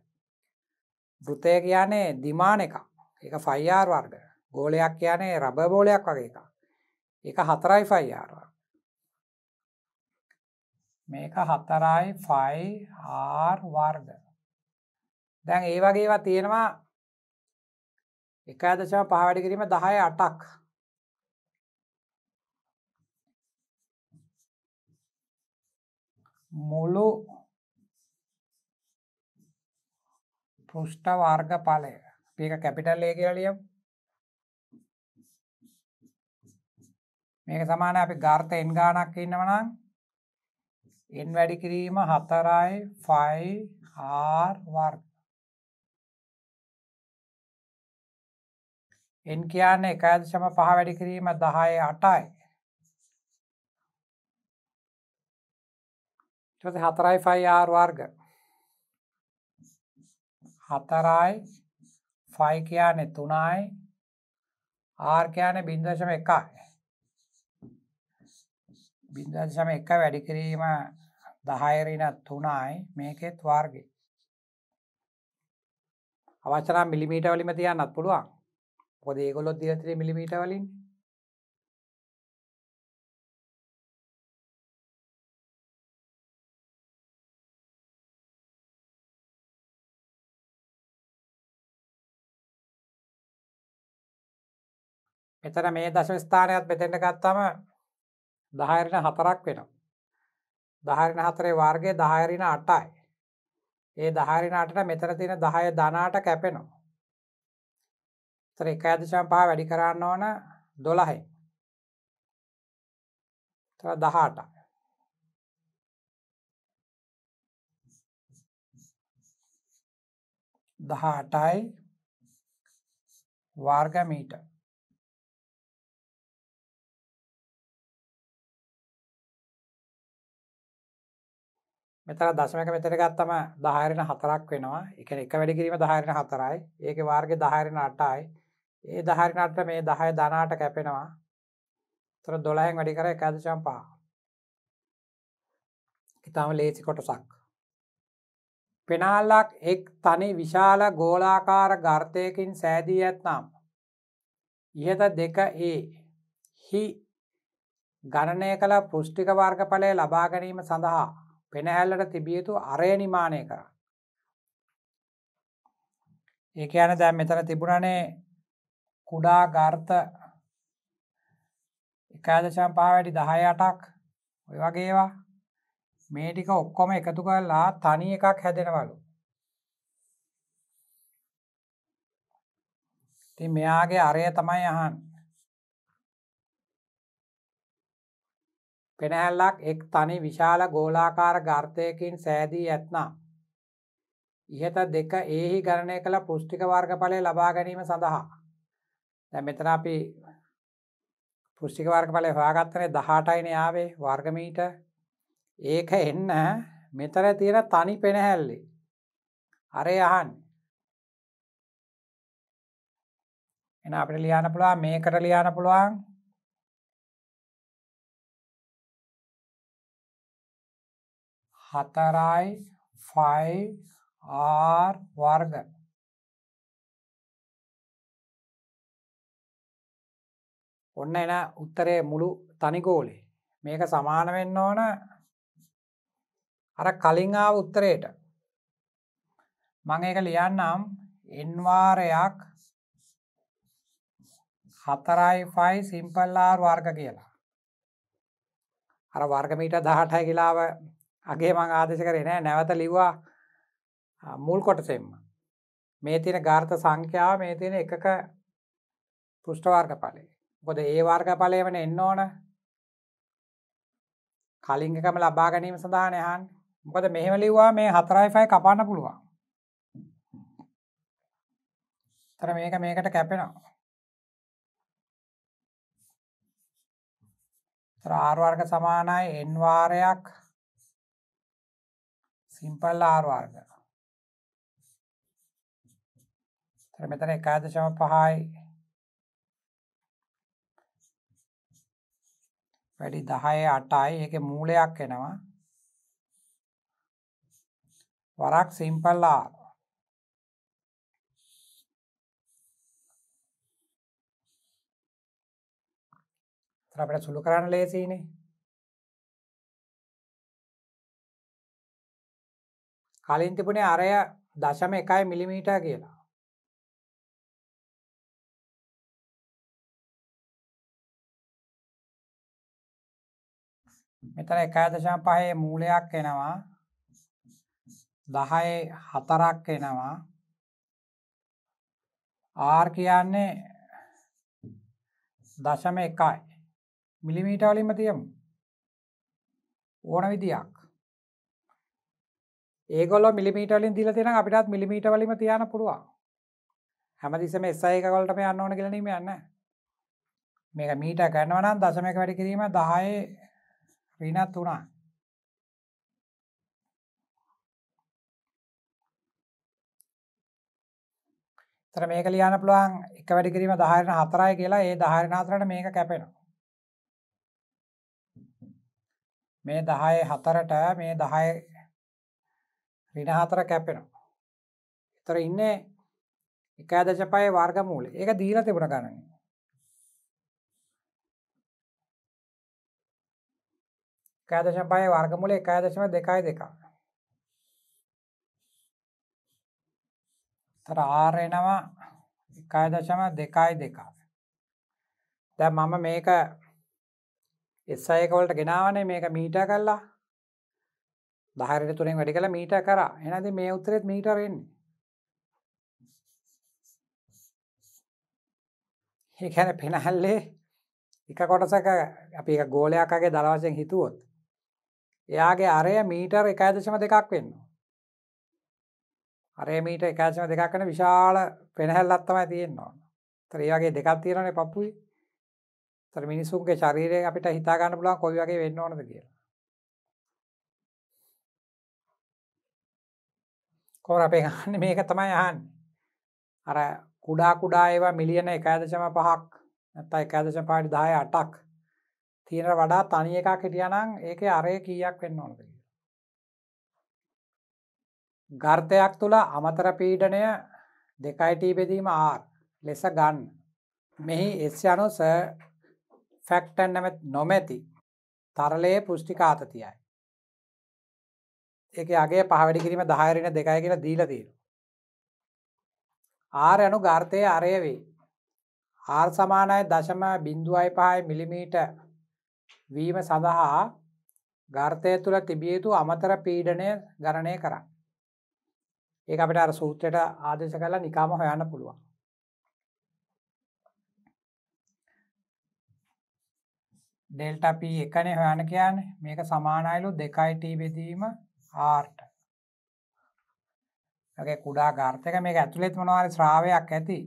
වෘතය කියන්නේ දිමාන එක එක ෆයිආර් වර්ග ගෝලයක් කියන්නේ රබ බෝලයක් වගේ එක එක හතරයි ෆයිආර් මේක හතරයි ෆයි ආර් වර්ග දැන් ඒ වගේවා තියෙනවා එක අදශම පහවැඩි කිරීම දහය අටක් මුළු පෘෂ්ට වර්ග පලය පික කැපිටල් ඒ කියලියම් මේක සමාන අපි ගර්ත එන් ගානක් ඉන්නවනම් ඉන් වැඩි කිරීම හතරයි ෆයි ආර් වර්ග එන් කියන්න එකයි දශම පහ වැඩි කිරීම දහය අටයි ඊට හතරයි ෆයි ආර් වර්ග හතරයි ෆයි කියන්නේ තුනයි ආර් කියන්නේ බින්දශම එකයි බින්දශම එක වැඩි කිරීම දහයරිනත් තුනයි මේකෙත් වාර්ගය අවචනා මිලිමීට වලිම තියන්නත් පුළුවන් පොද ඒගොලොත් දිලතිරි මිලිමීට වලින් මෙතන මේ දශම ස්ථානයත් මෙතෙන්ට ගත්තම දහයරින හතරක් වෙනවා. දහරින හතරේ වර්ගේ දහයරින අටයි. ඒ දහරිනාටට මෙතර තියෙන දහය දනාට කැපෙනවා. තර එක අදශම් පහ වැඩි කරන්න ඕන දොළහයි. තර දහට දහටයි වර්ගමීට මෙතර දශමක මෙතර ගත්තම දහරෙන හතරක් වෙනවා එක එක වැඩි කිරීම දහරෙන හතරයි ඒක වාර්ග දහරෙන අටයි ඒ දහරිනට මේ දහය දනාට කැපෙනවා තර දොළහෙන් වැඩි කර එකදශම් පා ඉතාම ලේසි කොටසක් පෙනාල්ලක් එක් තනි විශාල ගෝලාකාර ගර්තයකින් සෑදී ඇත්නම් ඉහත දෙක ඒ හි ගණනය කළ පෘෂ්ටික වර්ගඵලය ලබාගැනීම සඳහා පෙනහැල්ලට තිබිය යුතු අරය නිමානය කර ඒක යන දැම් මෙතන තිබුණනේ කුඩා ගර්ථ එකදශම් පාවැඩි දහය අටක් ඔය වගේවා මේ ටික ඔක්කොම එකතු කරලා තනි එකක් හැදෙනවලු ති මෙයාගේ අරය තමයි අහන් පෙනැල්ලක් එක් තනි විශාල ගෝලාකාර ගර්ථයකින් සෑදී ඇත්නම්. ඉහත දෙක ඒහි ගණනය කළ පෘෂ්ටික වර්ගඵලය ලබා ගැනීම සඳහා. දැ මෙතන අපි පෘෂ්ටික වර්ගඵලය හොයාගත්තනේ දහටයින යාවේ වර්ගමීට ඒක එන්න මෙතර තියෙන තනි පෙනහැල්ලි. අරේ අහන්. එන අපට ලියන පුළුවන් මේකට ලියන පුළුවන් හතරයි ෆයි ආර් වර්ග ඔන්න එන උත්තරේ මුළු තනිකෝලේ මේක සමාන වෙන්න ඕන අර කලින් ආව උත්තරයට මං ඒක ලියන්නම් එන්වාරයක් හතරයි ෆයි සිම්පල්ලාර් වර්ග කියලා අර වර්ගමීට දහටයි කියලාව අගේ මං ආදේශ කරේ නෑ නැවත ලිව්වා මුල් කොටසෙම මේ තියෙන ගාර්ථ සංඛ්‍යාව මේ තියෙන එකක පෘෂ්ටවාර්ග පලේ ගොද ඒ වාර්ග පලයමන එන්න ඕන කලින්ගකම ලබා ගැනීම සඳහන යහන් මොකද මෙහෙම ලිව්වා මේ හතරයිෆයි කපාන්න පුළුවන් තර මේක මේකට කැපෙනවා ආර්වර්ග සමානයි එන්වාරයක් සිම්පල් r වර්ග. ඊට මෙතන 1.5යි වැඩි 10යි 8යි ඒකේ මූලයක් එනවා. වරක් සිම්පල් r අපිට සුළු කරන්න ලේසියිනේ කලින් තිබුණේ අරය දශම එකයි මිලිමීට කියලා මෙතන එකයි දශම පහේ මූලයක් එනවා දහයි හතරක් එනවා ආර් කියන්නේ දශම එකයි මිලිමීට වලින්ම තියමු ඕන විදියක් ඒගොල්ල මිලිමීටලින් දිල තියෙන අපිටත් මිලිමීට වලිම තියන පුළුවන් හැමදිසම එස්සයි එකකොල්ටම යන්න ඕන කියලනීම යන්න මේක මීට කරනවනම් දසමක වැඩි කිරීම දහය රීනත් වුණා තර මේක ලියන පුළුවන් එක වැඩි කිරීම දහරන හතරයි කියලා ඒ දහරනාතරට මේක කැපෙනවා මේ දහය හතරට මේ දහය රින හතර කැපෙනවා එතර ඉන්න එකෑ දශපය වර්ගමූල ඒක දීල තිබුණ ගණන කෑදශපය වර්ගමුල එකෑ දශම දෙකයි දෙකා තර ආරෙනවා එකයි දශම දෙකයි දෙකා දැ මම මේක එස්සයකවලට ගෙනාවනේ මේක මීට කල්ලා දහරට තුරෙන් වැඩි කළ මීට කර එනද මේ උත්තරෙත් මීටරෙන්නේ ඒහැන පෙනහල්ලේ එක කොටසක අපි ගෝලයක්ගේ දලවශයෙන් හිතුවොත් එයාගේ අරය මීටර් එකඇදශම දෙකක් වෙන්න අරේ මීට එකෑශම දෙකක් කන විශාල පෙනහැල් අත්තමයි තියෙන්නවා ත්‍රේවාගේ දෙකක් තියෙනනේ පපුයි තර මිනිසුන්ගේ ශරීරය අපිට හිතාගන්න පුලන් කොයි වගේ වෙන්න ඕනද කියලා කෝර අපේ ගන්න මේක තමයි අහන්න අර කුඩා කුඩා ඒවා මිලියන එකඇදශම පහක් නැතයි එකඇදශ පාටි දාය අටක් තියෙන වඩා තනි එකක් හිටියනම් ඒක අරය කීයක් වෙන්න ඕනද ගර්තයක් තුළ අමතර පීඩනය දෙකයිටී බෙදීම ආර් ලෙස ගන්න මෙහි එස් යනු ස ෆැක්ටන් නැමත් නොමැති තරලයේ පුෂ්ටිකාතතියයි එක අගේ පහවැඩි කිරීම දහයරෙන දෙකය කියලා දීලදීර. ආර යනු ගර්තය අරයවෙයි. ආර් සමානයි දශම බිින්දුවයි පහයි මිලිමීට වීම සඳහා ගර්තය තුළ තිබියයුතු අමතර පීඩනය ගණනය කරන්න. ඒ අපිට අර සූත්‍රයට ආදේශ කරලා නිකාම හොයන්න පුළුවන්. ඩෙල්ට පී එකනේ හොයන කියන්න මේක සමානයිලු දෙකයිට බෙදීම ආර්ට් වගේ කුඩා ගාර්ථක මේක ඇතුළෙත් මොනවාර ශ්‍රාවයක් ඇති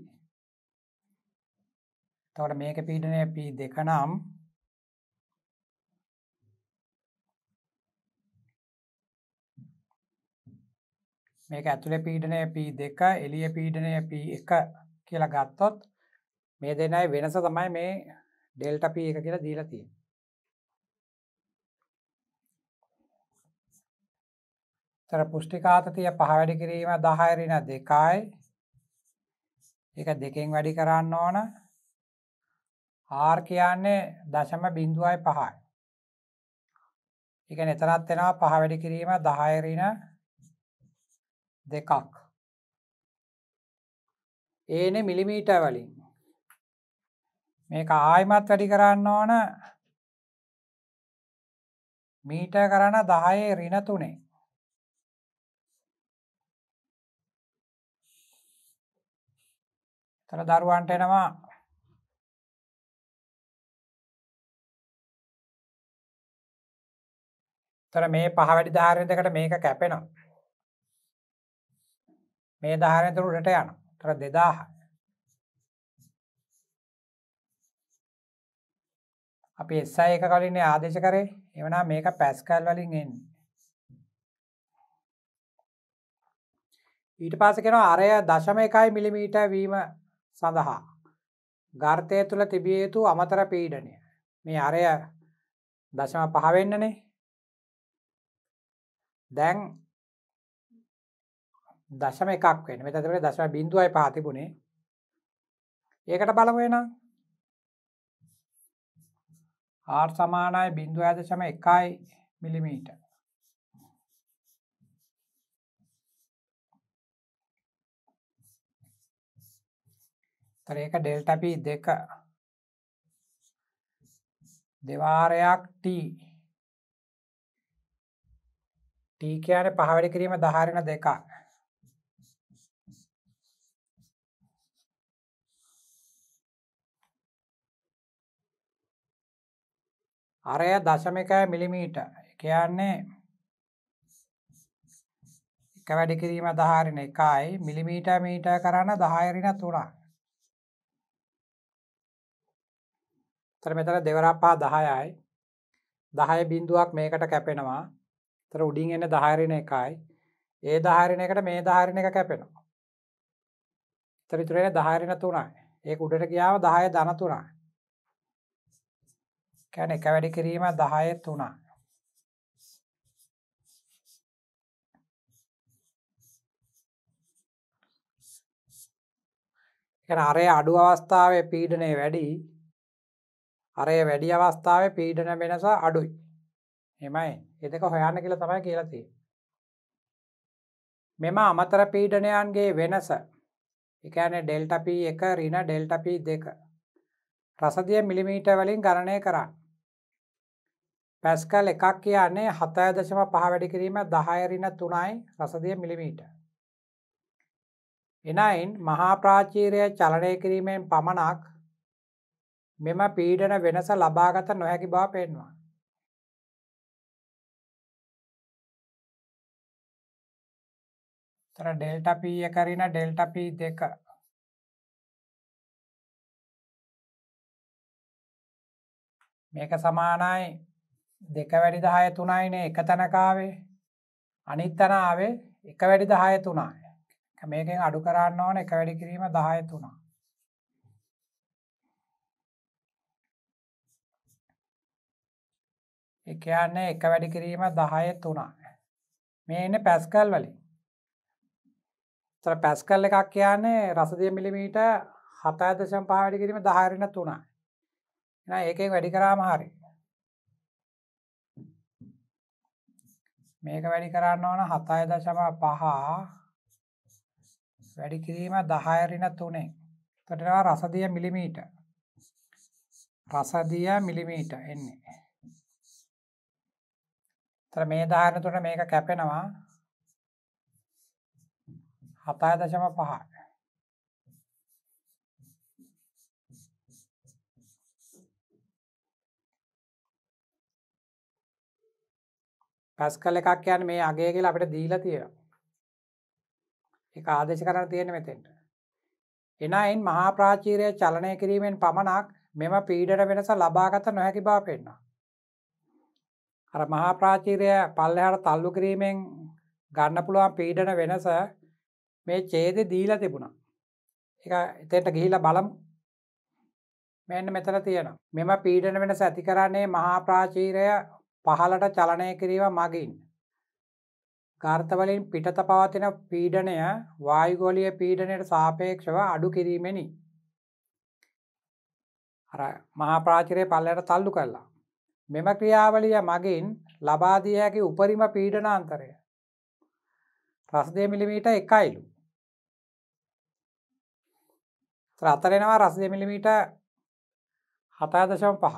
තවට මේක පීඩනය පී දෙක නම් මේක ඇතුළ පීඩනය පී දෙක එලිය පීඩනය පී එක කියලා ගත්තොත් මේ දෙනයි වෙනස තමයි මේ ඩෙල්ට පී එක කියලා දීලතිී තර පුෂ්ටිකාතතිය පහ වැඩි කිරීම දහයරින දෙකයි එක දෙකෙන් වැඩි කරන්න ඕන ආර් කියන්නේ දශම බිින්දුවයි පහයි එක නිතරත් වෙනවා පහ වැඩි කිරීම දහයරින දෙකක් ඒන මිලිමීට වලින් මේක ආයිමත් වැඩි කරන්න ඕන මීට කරන දහයේ රින තුනේ තර දරුවන්ට එනවා තර මේ පහ වැඩි ධාරය දෙකට මේක කැපෙනවා මේ ධාරය තුරට යන තර දෙදාහ අපි එස්සයි එක කලින් ආදේශ කරේ එවනා මේක පැස්කල් වලින් එන්නේ ඊට පාස කෙන අරය දශම එකයි මිලිමීට වීම සඳහා ගර්තය තුළ තිබිය යුතු අමතර පීඩනය මේ අරය දශම පහවෙන්නනේ දැන් දශම එකක් වෙන මෙතකට දශම බිඳුවයි පාතිබුණේ ඒකට බලවෙන ආර් සමානයි බිඳුව ඇදශම එකයි මිලිමීට තරයක ඩෙල්ටපි දෙක දෙවාරයක් ටී ටීකයාන පහවැඩි කිරීම දහරණ දෙක අරය දශමකය මිලිමීට කියන්නේ එක වැඩි කිරීම දහරින එකයි මිලිමීට මීට කරන්න දහයරින තුරා තර මෙතර දෙවරපා දහයයි දහය බින්දුවක් මේකට කැපෙනවා තර උඩින් එන්න දහරින එකයි ඒ දහරින එකට මේ දහරින එක කැපෙනවා තරිතුරෙන දහරින තුනයි ඒ උඩට ගියාව දහය දන තුනයි කැන එක වැඩි කිරීම දහය තුනා අරය අඩු අවස්ථාවේ පීඩනය වැඩි අරය වැඩි අවස්ථාව පීඩන වෙනස අඩුයි එමයි එදක හොයන්න කියල තමයි කියලති මෙම අමතර පීඩනයන්ගේ වෙනස එකන ඩෙල්ටපී එක රින ඩෙල්ටපී දෙක රසදිය මිලිමීට වලින් ගණනය කරන්න පැස්කල් එකක් කියන්නේ හතය දශම පහ වැඩි කිරීම දහයරින තුනයි රසදිය මිලිමීට. එනයින් මහාප්‍රාචීරය චලනය කිරීමෙන් පමණක් මෙම පීඩන වෙනස ලබාගත නොහැකි බව පෙන්වා. තර ඩෙල්ටපීය කරින ඩෙල්ටපී දෙක මේක සමානයි දෙක වැඩි දහය තුනයිනේ එක තැනකාවේ අනිත් තනාවේ එක වැඩි දහය තුනාය මේකෙන් අඩු කරන්න ඕන එක වැඩි කිරීම දහය තුනා එකයන්නේ එක වැඩි කිරීම දහය තුනා මේ එන්න පැස්කල් වලින් තර පැස්කල් එකක් කියන්නේ රසදය මිලිමීට හතාදශම් පහ වැඩි කිරීම දහරන තුනා එ ඒකෙන් වැඩි කරාම හරි මේක වැඩි කරන්න ඕන හතය දශම පහ වැඩි කිරීම දහයරින තුනේ තටවා රසදිය මිලිමීට රසදිය මිලිමීට එන්නේ තර මේ ධාරණ තුන මේක කැපෙනවා හතය දශම පහ පැස්කල් එකක් යන මේ අගේ කියලා අපිට දීලා තියෙන එක ආදේශ කරන්න තියෙන මෙතෙන්ට එනයින් මහා ප්‍රාචීරය චලනය කිරීමෙන් පමණක් මෙම පීඩට වෙනස ලබාගත නොහැකි බා පෙන්වා අර මහා ප්‍රාචීරය පල්ලෙහාට තල්ලු කිරීමෙන් ගන්න පුළුවන් පීඩන වෙනස මේ ඡේදේ දීලා තිබුණා. ඒක එතෙන්ට ගිහිලා බලමු. මෙන්න මෙතන තියෙනවා. මෙම පීඩන වෙනස ඇති කරන්නේ මහා ප්‍රාචීරය පහළට චලනය කිරීම මගින්. ගර්ත වලින් පිටත පවතින පීඩනය වායුගෝලීය පීඩනයට සාපේක්ෂව අඩු කිරීමෙනි. අර මහා ප්‍රාචීරය පල්ලෙහාට තල්ලු කළා. මෙම ක්‍රියාවලිය මගින් ලබාදිය හැකි උපරිම පීඩනාන්තරය රස්දය මිලිමීට එකයිලු අතරෙනවා රස්දය මිලිමීට හතාදශම පහක්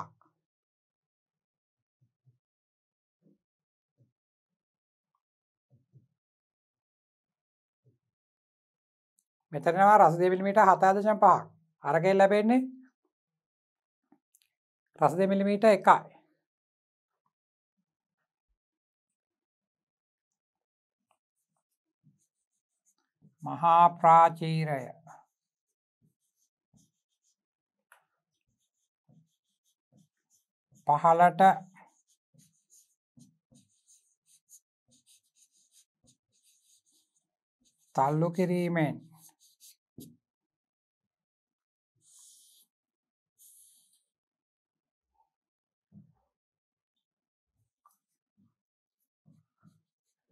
මෙතරනවා රස දෙමිලිමිට හතාදශම් පහක් අරගෙල් ලැබෙන්නේ රස දෙමිලිමීට එකයි මහා ප්‍රාචීරය පහලට තල්ලු කිරීමෙන්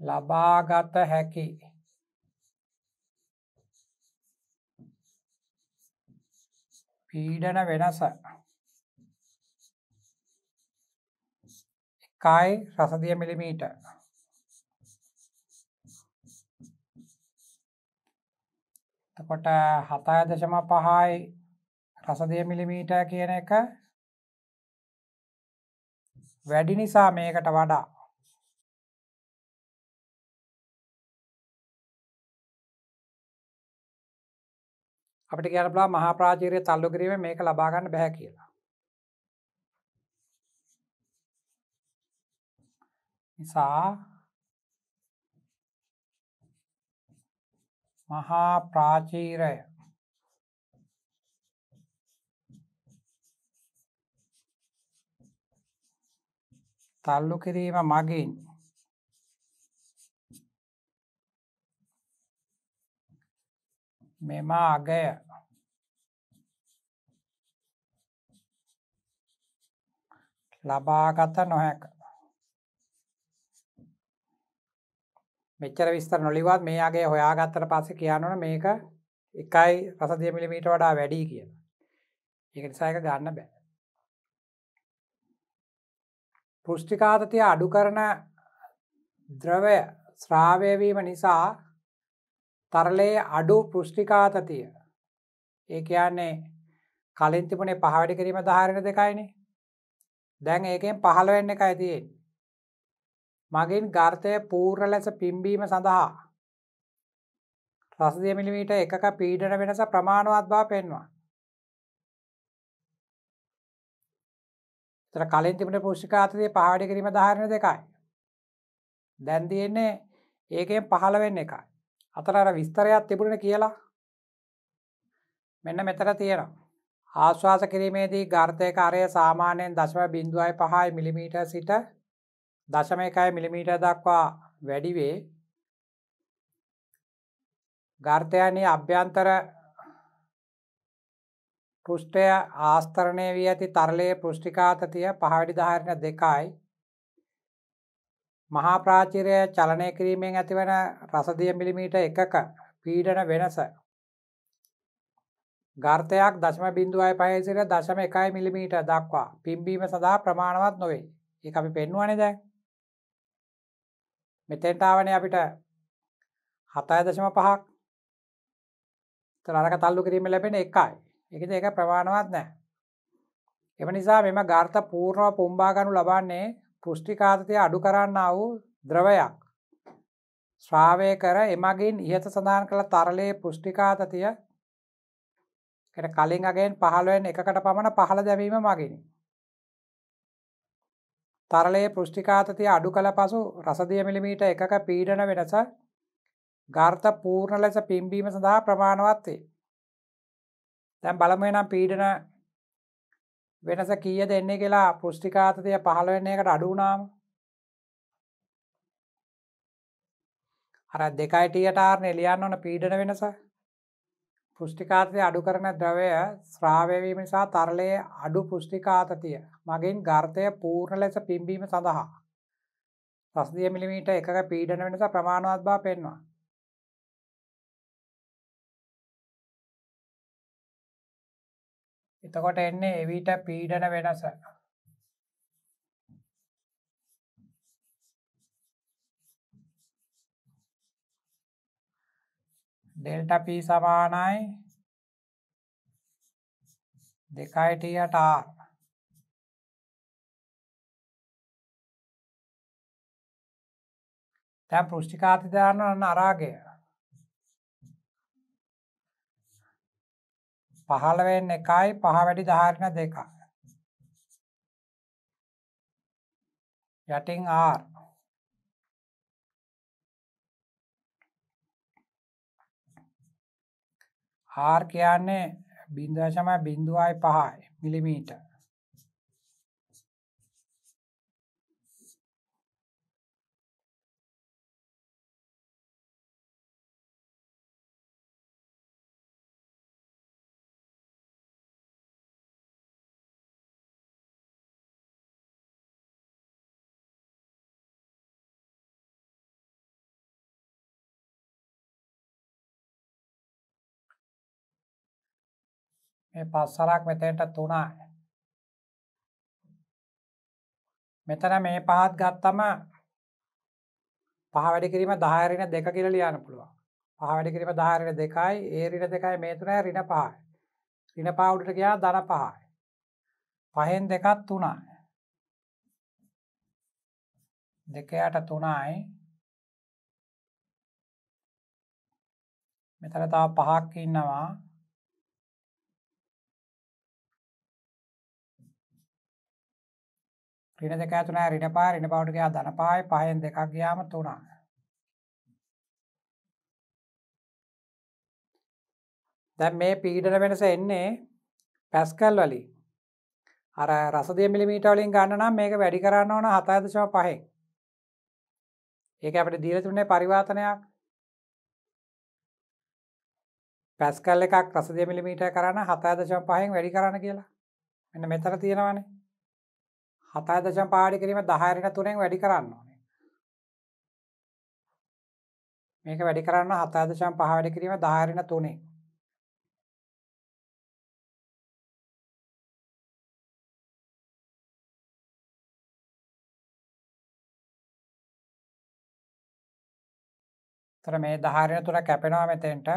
ලබාගත හැකි පීඩන වෙනස එකයි රසදිය මිලිමීට තකොට හතය දශම පහයි රසදිය මිලිමීට කියන එක වැඩි නිසා මේකට වඩා අපිට කියන බලා මහා ප්‍රාචීරය තල්ලු කිරීම මේක ලබාගන්න බැහැ කියලා නිසා මහා ප්‍රාචීරය තල්ලු කිරීම මගින් මෙම අගය ලබාගත නොහැක මෙච්චර විස්තර නොලිවත් මේ අගේ හොයාගත්තර පස්ස කියන්නන මේක එකයි රසදිය මිලිමීට වඩා වැඩි කියන එක නිසායක ගන්න බෑ පෘෂ්ටිකාතතිය අඩු කරන ද්‍රවය ශ්‍රාවයවීම නිසා තරලයේ අඩු පෘෂ්ටිකාතතිය ඒ කියන්නේ කලින් තිබුණේ පහවැඩි කිරීම ධාරණ දෙකයිනේ දැන් ඒකෙන් පහළවෙන්න එක ඇතියෙන් මගින් ගර්තය පූර්ර ලෙස පිම්බීම සඳහා රසදිය මිලිමීට එකක පීඩන වෙනස ප්‍රමාණවත් බා පෙන්වා තර කලින් තිබට පෘෂ්ිකාතතිය පහඩි කිරීම ධාරණ දෙකයි දැන් තියෙන්නේ ඒකෙන් පහළවෙන්න එකයි අතරර විස්තරයක් තිබුණන කියලා මෙන්න මෙතර තියෙන ආශ්වාස කිරීමේදී ගර්ථයකාරය සාමානයෙන් දශම බිින්දුවයි පහයි මිලිමීට සිට දශම එකයි මිලිමීට දක්වා වැඩිවේ ගර්ථයනි අභ්‍යන්තර පෘෂ්ටය ආස්තරණය වී ඇති තරලයේ පෘෂ්ටිකාතතිය පහවිඩි ධාරණ දෙකයි මහා ප්‍රාචිරය චලනය කිරීමෙන් ඇතිවන රසදිය මිලිමීට එකක පීඩන වෙනස. ගර්තයක් දශම බින්දුවයි පයසිර දශම එකයි මිලිමීට දක්වා පිම්බීම සඳහා ප්‍රමාණවත් නොවේ ඒ අපි පෙන්වුවනි දැ. මෙතෙන්ටාවන අපිට හතයි දශම පහක් තරක තල්ලු කිරීම ලැබෙන එකයි එකද එක ප්‍රමාණවත් නෑ. එම නිසා මෙම ගර්ථ පූර්ණව පුම්බාගනු ලබන්නේ පුෂ්ටිකාතය අඩු කරන්න වූ ද්‍රවයක් ශ්‍රාවය කර එමගින් ඉහත සඳහන් කළ තරලයේ පුෂ්ටිකාතතිය කලින් අගෙන් පහළුවෙන් එකකට පමණ පහළ දැවීම මගිනි. තරලයේ පෘෂ්ටිකාතතිය අඩු කළ පසු රසදිය මිලිමීට එකක පීඩන වෙනස ගර්ථ පූර්ණ ලෙස පිම්බීම සඳහා ප්‍රමාණවත් වේ. දැන් බලමු එනම් පීඩන වෙනස කීය දෙන්නේ කියලා පෘෂ්ටිකාතතිය පහළවෙන්න එකට අඩුනාම් අර දෙකයිටීටආර් එලියන්න ඕන පීඩන වෙනස පෘෂ්ටිකාතය අඩු කරන ද්‍රවය ශ්‍රාවයවීම නිසා තරලයේ අඩු පෘෂ්ටිකාතතිය මගින් ගර්තය පූර්ණ ලෙස පිම්බීම සඳහා සස්දිය මිලිමීට එක පීඩන වෙනස ප්‍රමාණවත් බා පෙන්වා එතකොට එන්නේ එවිට පීඩන වෙනස ඩෙල්ට P සමානයි දෙකයිටයට R තැන් පෘෂ්ටිකාතිධාන අරාගය 15න් 1යි 5 වැඩි 10 න 2. යටින් R R කියන්නේ 0.05යි මිලිමීටර් මේ පස්සලක් මෙතෙන්ට තුනයි මෙතන මේ පහත් ගත්තම පහ වැඩි කිරීම දහරින දෙක කියල ලියන්න පුළුවන් පහ වැඩි කිරීම දහරින දෙකයි ඒ රින දෙකයි මේ තුනයි රින පහයි රින පාවුඩට ගියා දන පහයි පහෙන් දෙකත් තුනයි දෙකයට තුනයි මෙතන තව පහක් ඉන්නවා රින දෙක ඇතුළේ රින පාය රින පාවට ගියා ධන පාය පහෙන් දෙකක් ගියාම තුනක්. දැන් මේ පීඩන වෙනස එන්නේ පැස්කල් වලින්. අර රසදිය මිලිමීටර් වලින් ගන්න නම් මේක වැඩි කරන්න ඕන 7.5. ඒක අපිට දීලා තිබුණේ පරිවර්තනයක්. පැස්කල් එකක් රසදිය මිලිමීටර් කරන්න 7.5න් වැඩි කරන්න කියලා. මෙන්න මෙතන තියෙනවානේ. හතයි දශම් පාඩි කිරීම දහයරට තුනෙන් වැඩි කරන්න ඕනේ මේක වැඩි කරන්න හතාදශම් පහ වැඩි කිරීම දාහරණ තුනේ තර මේ දහරණ තුර කැපෙනවා මෙතෙන්ට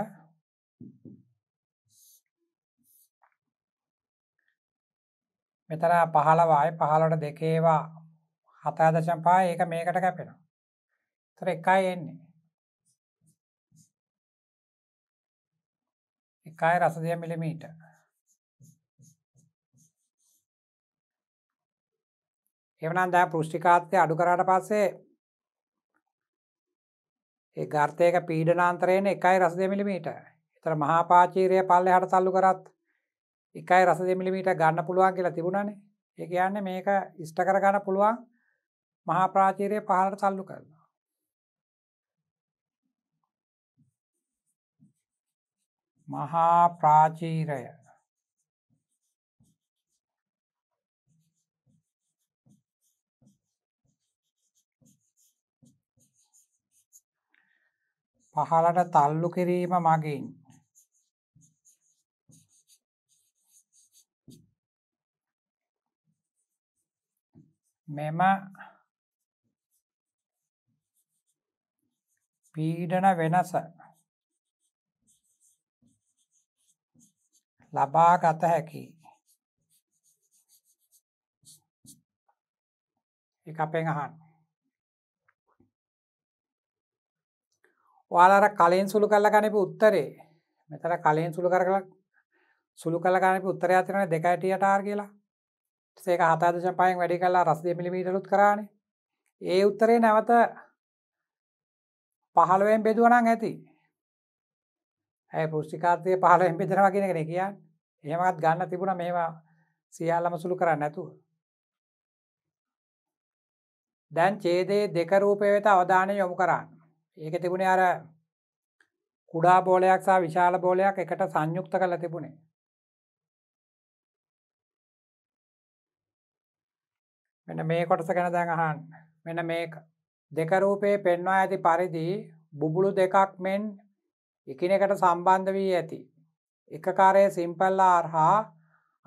මෙතන පහලවායි පහලට දෙකේවා හතාදශම්පා ඒක මේකට කැපෙනවා තර එකයි එන්නේ එකයි රසදය මිලිමීට එවනම් දෑ පෘෂ්ටිකාත්ය අඩු කරාට පස්සේ ඒ ගර්තයක පීඩනාන්තරයන එකයි රසදය මිලිමීට එතර මහාපාචීරය පල්ලෙ හට සල්ලු කරත් එකයි රස දෙමිලිමීට ගන්න පුළුවන් කියලා තිබුණනේ ඒ කියන්න මේක ඉෂ්ට කරගන්න පුළුවන් මහා ප්‍රාචීරය පහලට සල්ලු කරලා මහා ප්‍රාචීරය පහලට තල්ලු කිරීම මගින් මෙම පීඩන වෙනස ලබා ගත හැකි එක අපෙන් අහන්න ඔයාලර කලින් සුළු කරලා ගනිපු උත්තරේ මෙතර කලින් සුළු කර කළ සුළු කළ ගනිපු උත්තරය අතරන දෙකයිටියට ආර් කියලා සේක හතාදශම්පායෙන් වැඩි කල්ලා රස් දෙමිලිමීටලුත් කරාන ඒ උත්තරේ නැවත පහළුවෙන් බෙදුවනං ඇති ඇ පෘෂ්ිකාර්තය පහලෙන් බෙදෙනවා කියෙනෙ කියන්න එහෙමත් ගන්න තිබුණ මේවා සියල්ලම සුළු කරන්න නැතුව දැන් චේදේ දෙකරූපය වෙත අවධානය යොමු කරන්න ඒක තිබුණේ අර කුඩා බෝලයක් සහ විශාල බෝලයක් එකට සංයුක්ත කළ තිබුණේ මෙන්න මේ කොටස ගැන දැන් අහන්න. මෙන්න මේක. දෙක රූපේ පෙන්වා ඇති පරිදි බුබුලු දෙකක් මෙන් එකිනෙකට සම්බන්ධ වී ඇති. එක කාරය සිම්පල් ආර් හා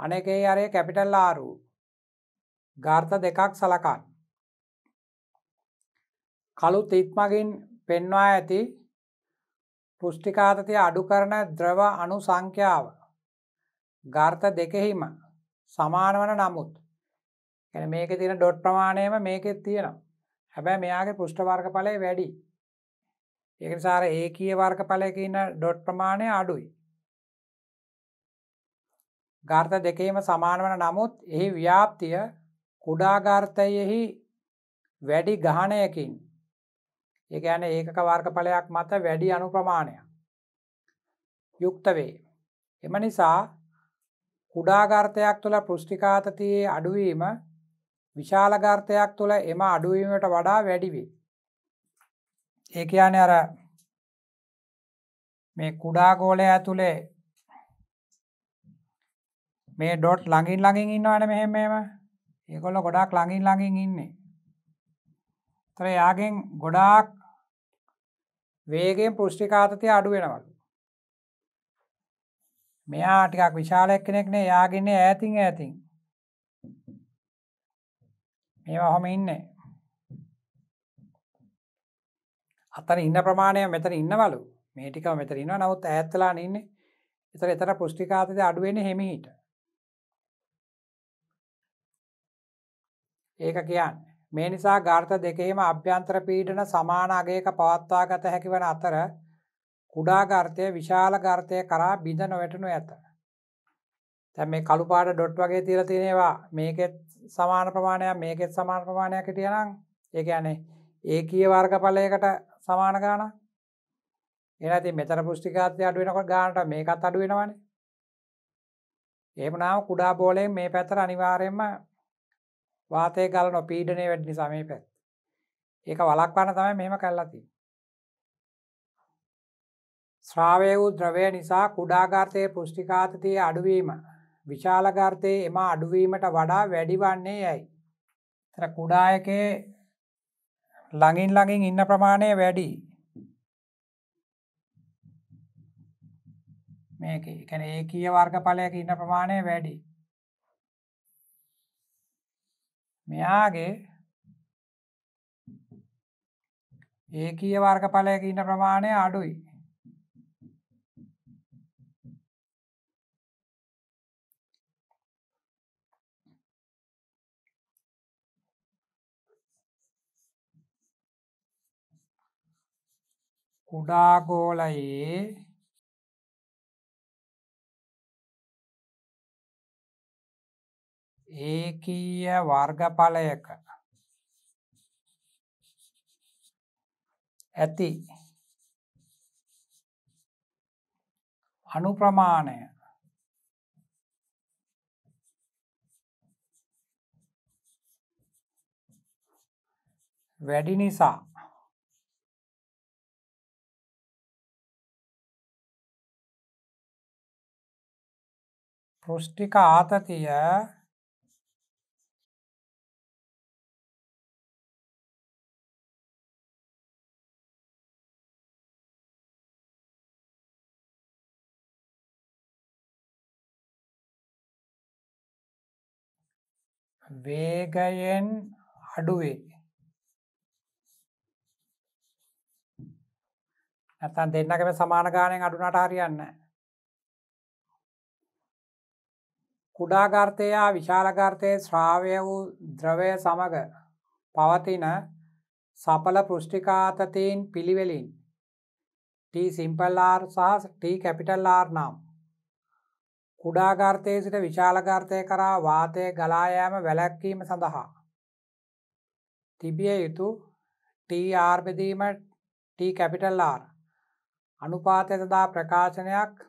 අනෙකේ අරය කැපිටල් ආරූ. ගර්ථ දෙකක් සලකන්. කළු තිත්මගින් පෙන්වා ඇති පෘෂ්ටිකාතතිය අඩු කරන ද්‍රව අනු සංඛ්‍යාව. ගර්ථ දෙකෙහිම සමාන වන නමුත් එන මේක තියෙන ඩොට් ප්‍රමාණයම මේකෙත් තියෙනවා හැබැයි මෙයාගේ පෘෂ්ඨ වර්ග පලය වැඩි ඒක සාර ඒ කිය වර්ග පලයකන්න ඩොට් ප්‍රමාණය අඩුයි ගර්ත දෙකේම සමාන වන නමුත් එහි ව්‍යාප්තිය කුඩාගර්තයෙහි වැඩි ගහනයකින් ඒ ඇන ඒක වර්ගඵලයක් මත වැඩි අනු ප්‍රමාණයක් යුක්ත වේ. එම නිසා කුඩාගර්තයක් තුළ පෘෂ්ටිකාතතියේ අඩුවීම විශාලගර්ථයක් තුළ එම අඩුවීමට වඩා වැඩිවේ. ඒකයාන අර මේ කුඩා ගෝලය ඇතුළේ මේ ඩොට් ළඟින් ළඟින් ඉන්නවන මෙහෙම මෙම ඒකොල්ල ගොඩක් ළඟින් ළඟින් ඉන්නේ. තර යාගෙන් ගොඩාක් වේගෙන් පෘෂ්ටිකාතතිය අඩු වෙනවලු. මෙයා ටිකක් විශාලයක් කෙනෙක්නේ යාගන්නේ ඇතින් ඇතින් මේවා හොම ඉන්නේ අතන ඉන්න ප්‍රමාණය මෙතර ඉන්නවලු මේ ටිකව මෙතර ඉන්න නවත් ඇත්තලා ඉන්න එතර එතර පෘෂ්ටිකාතද අඩුවෙන හෙමිහිට ඒක කියන්න මේ නිසා ගාර්ථ දෙකේම අභ්‍යන්තර පීඩන සමාන අගේක පවත්වා ගත හැකිවන අතර කුඩා ගර්ථය විශාල ගර්ථය කරා බිඳ නොවැටනු ඇත තැ මේ කළුපාට ඩොට් වගේ තිර තිනේවා මේකෙත් සමාන ප්‍රමාණයක් මේකෙත් සමාන ප්‍රමාණයක් හිටියනම් ඒ කියන්නේ ඒ කිය වර්ගඵලයකට සමාන ගාණක්. එහෙනම් ඉතින් මෙතර පුෂ්ටිකාර්ය අඩු වෙනකොට ගාණට මේකත් අඩු වෙනවනේ. එහෙම නම් කුඩා බෝලයෙන් මේ පැත්තට අනිවාර්යයෙන්ම වාතයේ ගලන පීඩනය වැඩි නිසා මේ පැත්ත. ඒක වළක්වන්න තමයි මෙහෙම කරලා තියෙන්නේ. ශ්‍රාවය වූ ද්‍රවය නිසා කුඩාගාතයේ පුෂ්ටිකාතතිය අඩුවීම විශාලකර්තයේ එම අඩුවීමට වඩා වැඩිවන්නේ යයි. තර කුඩායකේ ළඟින් ළඟින් ඉන්න ප්‍රමාණය වැඩි මේක එකන ඒ කිය වර්ගඵලයක ඉන්න ප්‍රමාණය වැඩි මෙයාගේ ඒ කිය වර්ගඵලයක ඉන්න ප්‍රමාණය අඩුයි කුඩාගෝලයේ ඒකීය වර්ගඵලයක ඇති අනුප්‍රමාණය වැඩි නිසා පෘෂ්ටික ආතතිය වේගයෙන් අඩුවේ නැත්තම් දෙන්නකම සමාන ගාණෙන් අඩුනට හරියන්නේ නැහැ කුඩාගර්තයා විශාලගර්තය ශ්‍රාවය වූ ද්‍රවය සමඟ පවතින සපල පෘෂ්ටිකාතතයෙන් පිළිවෙලින් ට සිම්පල්ලාර් සහ ට කැපිටල්ලාර් නම් කුඩාගර්තය සිට විශාලගර්තය කරා වාතය ගලායෑම වැලැක්වීම සඳහා තිබිය යුතු ටආර්බෙදීම ට කැපිටල්ලාර් අනුපාතය සඳහා ප්‍රකාශනයක්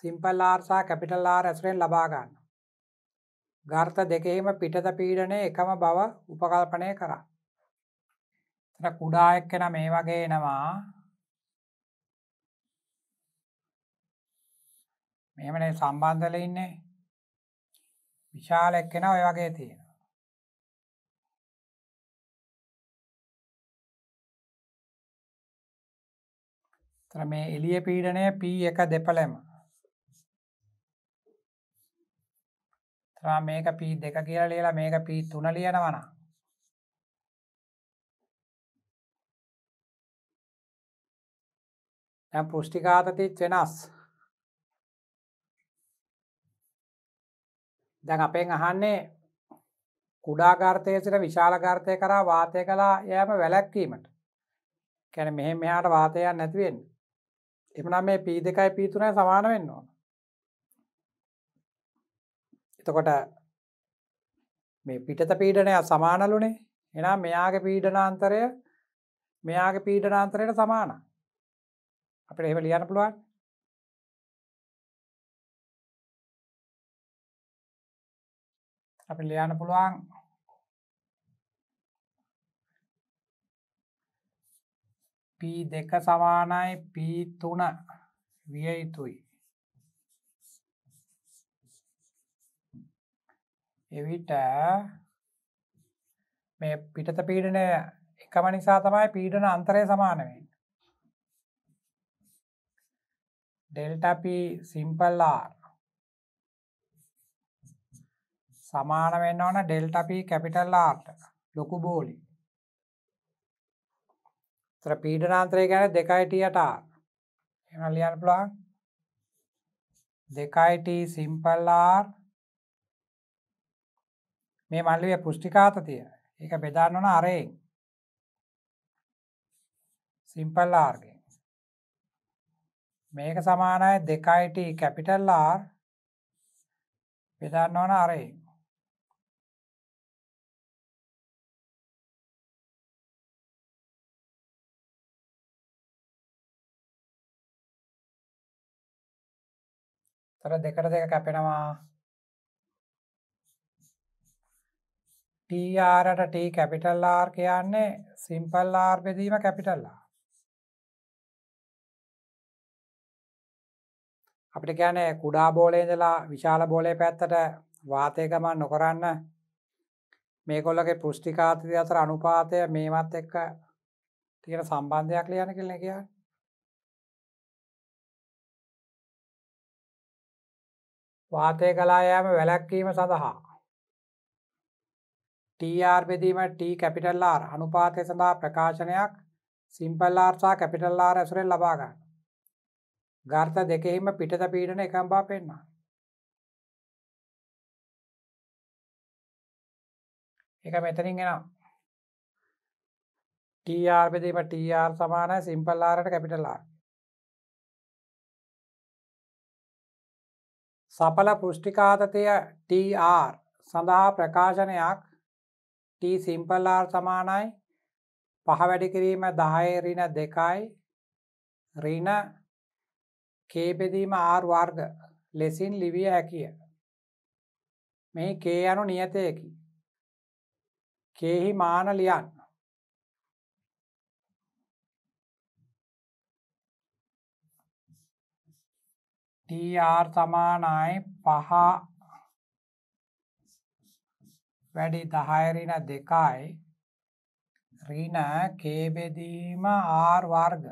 සිම්පල් ආර් සහ කැපිටල් ආර් ඇසුරෙන් ලබා ගන්න. ගර්ථ දෙකෙහිම පිටත පීඩනය එකම බව උපකල්පනය කරා. එතන කුඩා එක්කෙන මේ වගේ එනවා. මෙහෙමනේ සම්බන්ධල ඉන්නේ. විශාල එක්කෙන ඔය වගේ තියෙනවා. තර මේ එළිය පීඩනය P එක දෙපළම තරා මේක පී දෙක කියලා ලියලා මේක පී තුන ලියනවන දැන් පෘෂ්ටිකාතතිත් වෙනස් දැන් අපෙන් අහන්නේ කුඩාගර්තය සිට විශාලගර්තය කරා වාතය කලා යෑම වැලැක්වීමට කැන මෙහෙ මෙයාට වාතයක් නැතිවෙන් එමනම් මේ පී දෙකයි පීතුනය සමාන වෙන්නවා එතකොට මේ පිටත පීඩනය සමානලුනේ එනම් මෙයාගේ පීඩනාන්තරය මෙයාගේ පීඩනාන්තරයට සමාන අපට එහෙම ලියන්න පුළුවන් අපි ලියන්න පුළුවන් පී දෙක සමානයි පී තුන විය යුතුයි එවිට මේ පිටත පීඩනය එකම නිසා තමයි පීඩන අන්තරය සමානවෙන් ඩෙල්ටපි සිම්පල්ලාර් සමාන වෙන්න ඕන ඩෙල්ටපි කැපිටල්ලාර්ට ලොකු බෝලි තර පීඩනාන්තරය ගැන දෙකයිටටා එම ලියන් පුළන් දෙකයිට සිම්පල්ලාර් මේ මල්ලිය පෘෂ්ටිකාතතිය එක බෙදාන්නන අරයෙන් සිම්පල් ආර්ගෙන් මේක සමානය දෙකයිට කැපිටල් ආර් බෙදන්න ඕන අරයෙන් තර දෙකට දෙක කැපෙනවා TR ට T කැපිටල් R කියන්නේ සිම්පල් R බෙදීම කැපිටල් R. අපිට කියන්නේ කුඩා බෝලේ ඉඳලා විශාල බෝලේ පැත්තට වාතය ගමන් නොකරන්න මේගොල්ලගේ පුෂ්ටිකාත්‍රය අතර අනුපාතය මේවත් එක්ක තියෙන සම්බන්ධයක් ලියන්න කියලා කියන්නේ. වාතය කලා යෑම වැළැක්වීම සඳහා TR බෙදීම T කැපිටල් R අනුපාතය සඳහා ප්‍රකාශනයක් සිම්පල් R සහ කැපිටල් R ඇසුරෙන් ලබා ගන්න. ගර්ථ දෙකෙහිම පිටත පීඩන එකම බව පෙන්වනවා. එක මෙතනින් එනවා TR බෙදීම TR සමාන සිම්පල් R ට කැපිටල් R සපල පෘෂ්ටිකාතතය TR සඳහා ප්‍රකාශනයක් t සිම්පල් r සමානයි පහ වැඩි කිරීම 10 ඍණ 2යි ඍණ k බෙදීම r වර්ග ලෙසින් ලිවිය හැකිය මේ k යනු නියතයකි k හි මාන ලියන්න tr සමානයි 5 වැඩි 10 ඍණ 2යි ඍණ k බෙදීම r වර්ග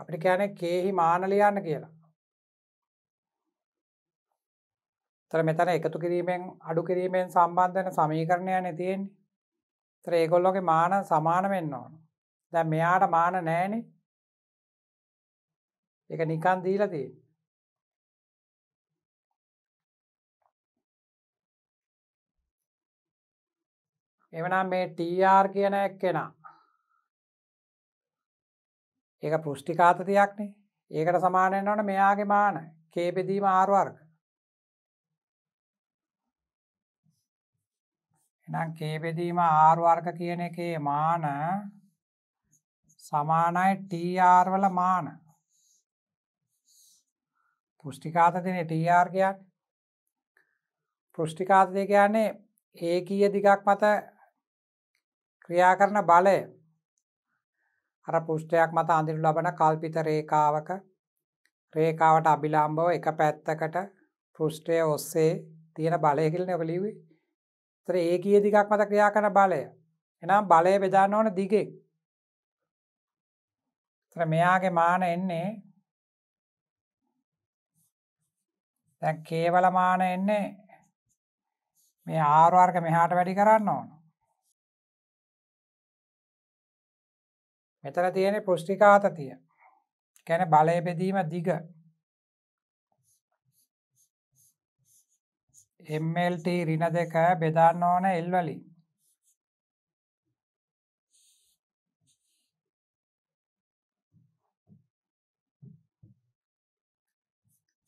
අපිට කියන්නේ k හි මාන ලියන්න කියලා. ତර මෙතන එකතු කිරීමෙන් අඩු කිරීමෙන් සම්බන්ධ වෙන සමීකරණයනේ තියෙන්නේ. ତර ඒගොල්ලෝගේ මාන සමාන වෙන්න ඕන. දැන් මෙයාට මාන නැහැනේ. ඒක නිකන් දීලා තියෙන්නේ. එවනම් මේ ටර් කියන එක් කෙනා ඒක පෘෂ්ටිකාතතියක්නේ ඒකට සමානයෙන් ඕන මෙයාගේ මාන කේපෙදීම ආරුවර්ග එනම් කේපෙදීම ආරුවර්ග කියන එකේ මාන සමානයි ටර් වල මාන පෘෂ්ටිකාතතින ටර් කියන්න පෘෂ්ටිකාතය කියන්නේ ඒකීය දිගක් මත ක්‍රියා කරන බලය අර පුෂ්ටයක් මත අඳිනු ලබන කල්පිත රේකාවක රේකාවට අභිලාම්භව එක පැත්තකට පෘෂ්ටය ඔස්සේ තියෙන බලය කියලන ඔකලිවේ තර ඒ කිය දිගක් මත ක්‍රියා කරන බලය එනම් බලය බෙදාන්න ඕන දිගේ තර මෙයාගේ මාන එන්නේ දැන් කේවල මාන එන්නේ මේ ආරවර්ග මෙහාට වැඩි කරන්න ඕන මෙතන තියෙන පෘෂ්ටිකාතතිය කැන බලය බෙදීම දිග එල්ට රින දෙක බෙදන්න ඕන එල්වලින්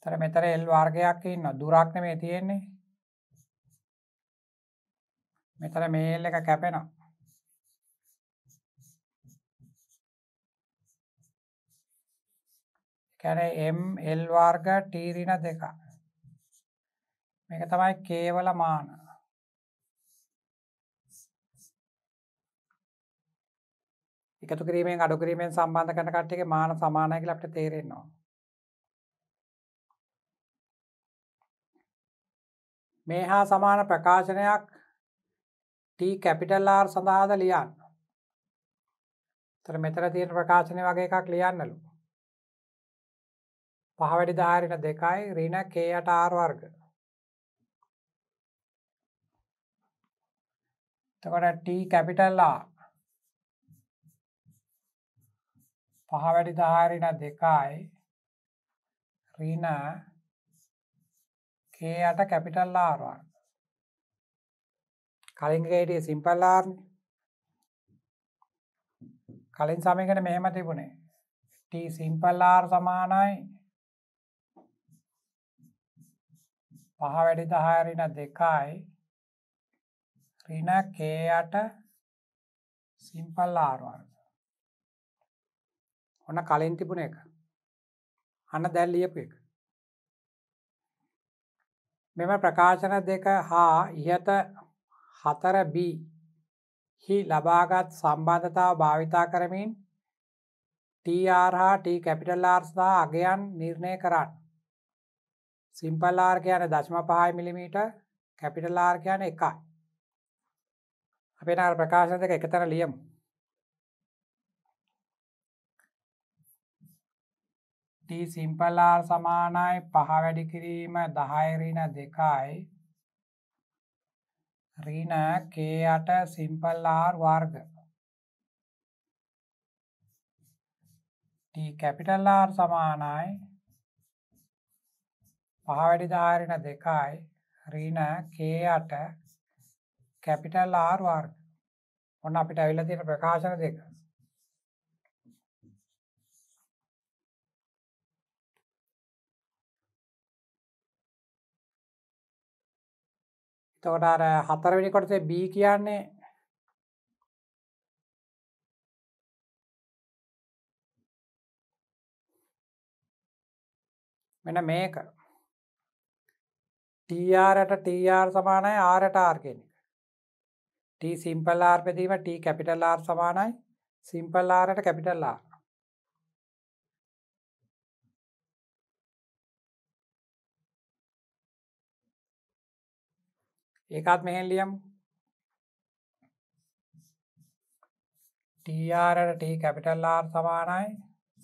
තර මෙතර එල් වාර්ගයක් ඉන්න දුරක්න මේ තියෙන්නේ මෙතර මේල් එක කැපෙනවා කියන්නේ m l වර්ග t ඍණ 2 මේක තමයි කේවල මාන එකතු කිරීමෙන් අඩු කිරීමෙන් සම්බන්ධ කරන කට්ටියගේ මාන සමානයි කියලා අපිට තේරෙනවා මේ හා සමාන ප්‍රකාශනයක් t කැපිටල් R සඳහාද ලියන්න. ତර මෙතන තියෙන ප්‍රකාශනය වගේ එකක් ලියන්නලු. පහවැඩි ධාරින දෙකයි රින කේයට ආර්වර්ග තකොට ට කැපිටල්ලා පහවැඩි ධාරින දෙකයි රීන කේයට කැපිටල් ආරවා කලින්ගේටිය සිම්පල්ලාර් කලින් සමයකට මෙහෙම තිබුණේ ට සිම්පල්ලාර් සමානයි පහ වැඩි දහය රින දෙකයි රින කේයට සිම්පල් ආරවර්ග ඔන්න කලින් තිබුණ එක අන්න දැල් ලියපු එක මෙම ප්‍රකාශන දෙක හා ඉහත හතර බී හි ලබාගත් සම්බන්ධතාව භාවිතා කරමින් TR හා T කැපිටල් R සහ අගයන් නිර්ණය කරන්න සිම්පල් ආර්කයන දශම පහයි මිලිමීට කැපිටල් ආර්කයන එකයි අපේ නාර ප්‍රකාශන දෙක එකතර ලියම් සිම්පල්ආර් සමානයි පහ වැඩි කිරීම දහයරින දෙකයි රීන කේ අට සිම්පල්ආර් වර්ග කැපිටල්ආර් සමානයි පහවැඩිධාරණ දෙකයි රීන කේයට කැපිටල් ආර්වාර් ඔන්න අපිට ඇවිලතින ප්‍රකාශන දෙක එතකොට අර හතරවෙනි කොටසේ B කියන්නේ මෙන්න මේක ටRට TR සමානයි Rට R කියන එක. T සිම්පල් R පෙදීම T කැපිටල් R සමානයි සිම්පල් Rට කැපිටල් R. ඒකත් මෙහෙන් ලියමු. TRට T කැපිටල් R සමානයි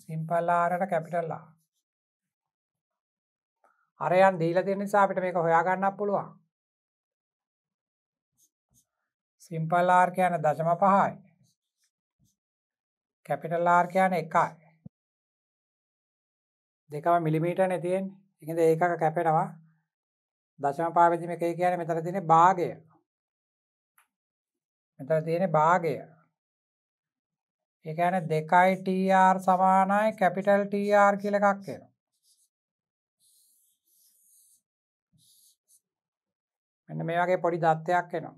සිම්පල් Rට කැපිටල් R. අරයන් දීලා තියෙන නිසා අපිට මේක හොයාගන්නත් පුළුවන්. සිම්පල් R කියන්නේ දශම 5යි. කැපිටල් R කියන්නේ 1යි. දෙකම මිලිමීටරනේ තියෙන්නේ. ඒකද ඒකක කැපෙනවා. දශම 5 වෙදි මේකේ කියන්නේ මෙතන තියෙන භාගය. මෙතන තියෙන භාගය. ඒ කියන්නේ 2යි TR සමානයි කැපිටල් TR කියලා එකක් එනවා. මෙන්න මේ වගේ පොඩි දත්තයක් එනවා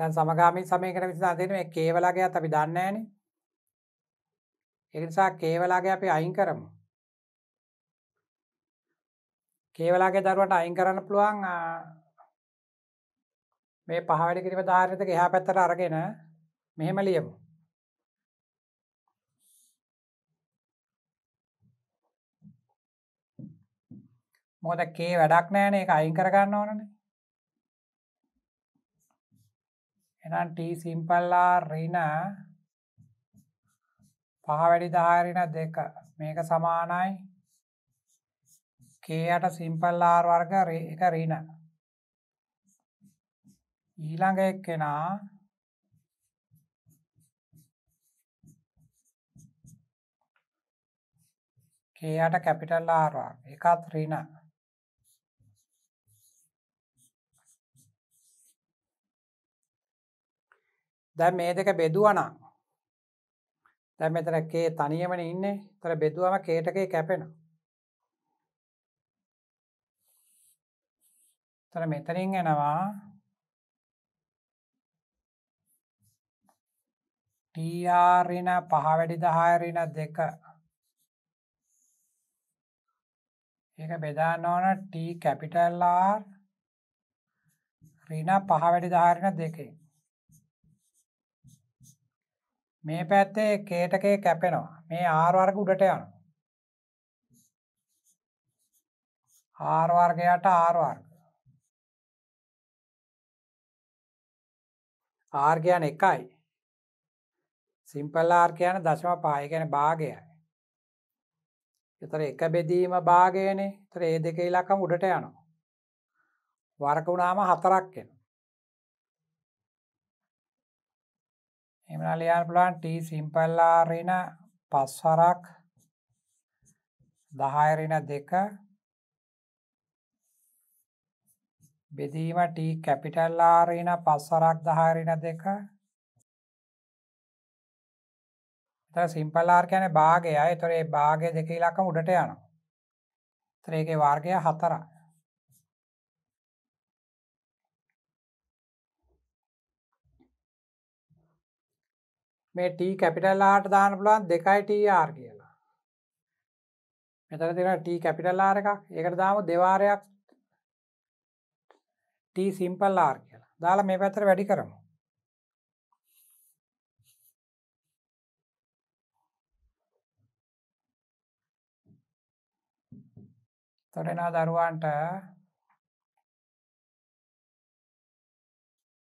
දැන් සමගාමී සමීකරණ විසඳන දෙන මේ කේවලගයත් අපි දන්නේ නැහනේ. ඒ නිසා කේවලගය අපි අයින් කරමු. කේවලගය දරුවන්ට අයින් කරන්න පුළුවන් මේ පහඩි කිරිම ධාරිතක එහා පැත්තට අරගෙන මෙහෙම ලියමු. මොකද කේ වැඩක් නෑනේ එක අයින් කරගන්න ඕනනේ. එහෙනම් t simple r ඍණ පහ වැඩි 10 ඍණ 2 මේක සමානයි k යට simple r වර්ග එක ඍණ ඊළඟ එක්කෙනා කේයට කැපිටල් ආරවා එකත් රින දැන් මේ දෙක බෙදුවනම් දැන් මෙතන කේ තනියමන ඉන්නේ තර බෙදුවම කේටකේ කැපෙන තර මෙතනින් එනවා ටීආරින පහ වැඩි දහයරින දෙක ඒක බෙදාන්න ඕන ටී කැපිටල් ආර් රින පහ වැඩි දහරින දෙකේ මේ පැත්තේ කේටකේ කැපෙනවා මේ ආර් වර්ග උඩට යනවා ආර් වර්ගයට ආර් වර්ග ආර් කියන්නේ එකයි සිම්පල් ආර් කියන දශම පාය ගැන භාගයයි. එතර එක බෙදීම භාගයනේ තර ඒ දෙක ඉලක්කම උඩට යනවා. වරක වුණාම හතරක් එන. එමනා ලියන්න පුළුවන් T සිම්පල් R ඍණ 5 වරක් 10 ඍණ 2 බෙදීම T කැපිටල් R ඍණ 5 වරක් 10 ඍණ 2 තර සිම්පල් ආර් කියන භාගයයි තොර ඒ භාගය දෙක ඉලක්කම උඩට යනවා. තර ඒකේ වර්ගය හතරයි. මේ T කැපිටල් R දාන්න පුළුවන් 2යි TR කියලා. මෙතන තියෙනවා T කැපිටල් R එකක්. ඒකට දාමු දෙවාරයක් T සිම්පල් R කියලා. දාලා මේ පැත්තට වැඩි කරමු. එතකොට එනවා දරුවන්ට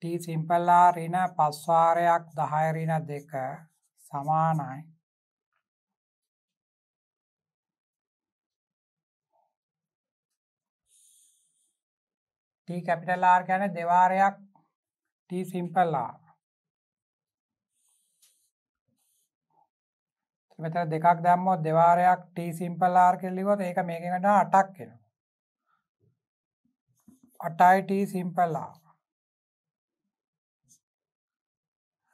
t සිම්පල් r ඍණ 5 වාරයක් 10 ඍණ 2 සමානයි t කැපිටල් R කියන්නේ දෙවාරයක් t සිම්පල් R මෙතන දෙකක් දැම්මොත් දෙවාරයක් T සිම්පල් R කියලා ලිව්වොත් ඒක මේකකට 8ක් එනවා 8යි T සිම්පල් R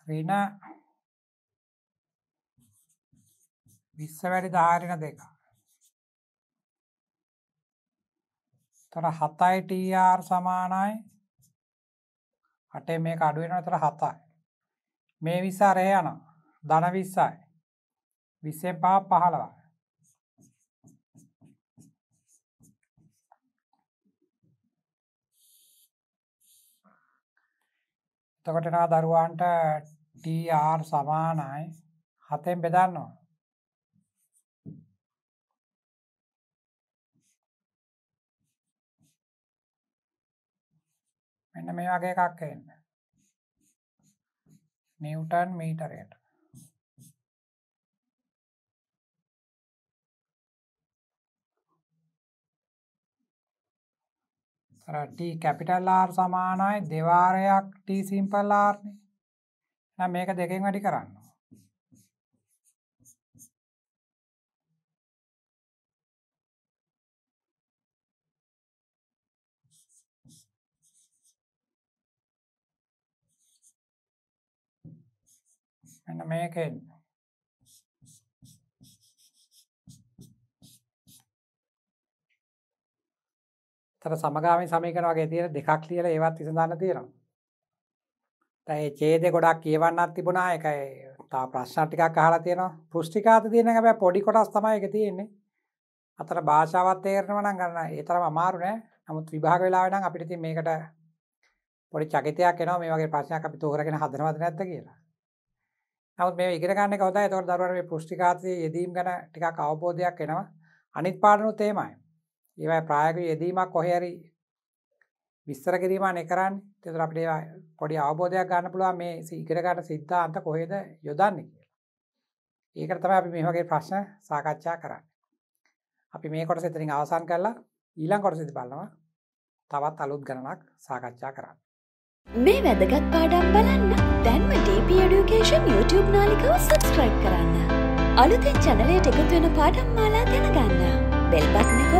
ඍණ 20 වැඩි 10 ඍණ 2 තර 7යි TR සමානයි 8 මේක අඩු වෙනවා තර 7යි මේ 20 අර යනවා ධන 20යි විස්සෙන් පහ පහළවා එතකොටනා දරුවන්ට ටර් සමානයි හතෙන් බෙදන්නවා මෙන්න මේ වගේ එකක් එන්න නිවටන් මීටරයට තර T කැපිටල් R සමානයි දෙවාරයක් T සිම්පල් R නේ. එහෙනම් මේක දෙකෙන් වැඩි කරන්න. මෙන්න මේකෙන් තර සමගාමී සමීකරණ වගේ තියෙන දෙකක් ලියලා ඒවත් විසඳන්න තියෙනවා. දැන් ඒ ඡේදේ ගොඩක් කියවන්නත් තිබුණා. ඒකයි තව ප්‍රශ්න ටිකක් අහලා තියෙනවා. පුස්තිකාත තියෙන එක හැබැයි පොඩි කොටස් තමයි ඒක තියෙන්නේ. අතර භාෂාවත් තේරෙනවා නම් ගන්න ඒ තරම් අමාරු නෑ. නමුත් විභාග වෙලාවේ නම් අපිට ඉතින් මේකට පොඩි චකිතයක් එනවා මේ වගේ ප්‍රශ්නයක් අපි තෝරගෙන හදනවද නැද්ද කියලා. නමුත් මේ ඉගෙන ගන්න එක හොඳයි. ඒතකොට දරුවන්ට මේ පුස්තිකාතයේ යෙදීම් ගැන ටිකක් අවබෝධයක් එනවා. අනිත් පාඩනු තේමයි. ඒවයි ප්‍රායක යෙදීමක් කොහරි විස්තර කිරීමනේ කරන්න තෙතුර අපට ඒවා පොඩි අවබෝධයක් ගන්න පුළුවන් මේ ඉගරකට සිද්ධාන්ත කොහේද යොදන්නේ කියලා. ඒකට තමයි අපි මේ වගේ ප්‍රශ්න සාකච්ඡා කරන්නේ. අපි මේ කොටස එතනින් අවසන් කරලා ඊළඟ කොටසෙදි බලනවා තවත් අලුත් ගණනක් සාකච්ඡා කරන්න. මේ වැදගත් පාඩම් බලන්න දැන්ම DP Education YouTube නාලිකාව subscribe කරන්න. අලුතෙන් channel එකට එකතු වෙන පාඩම් මාලා දැනගන්න. bell button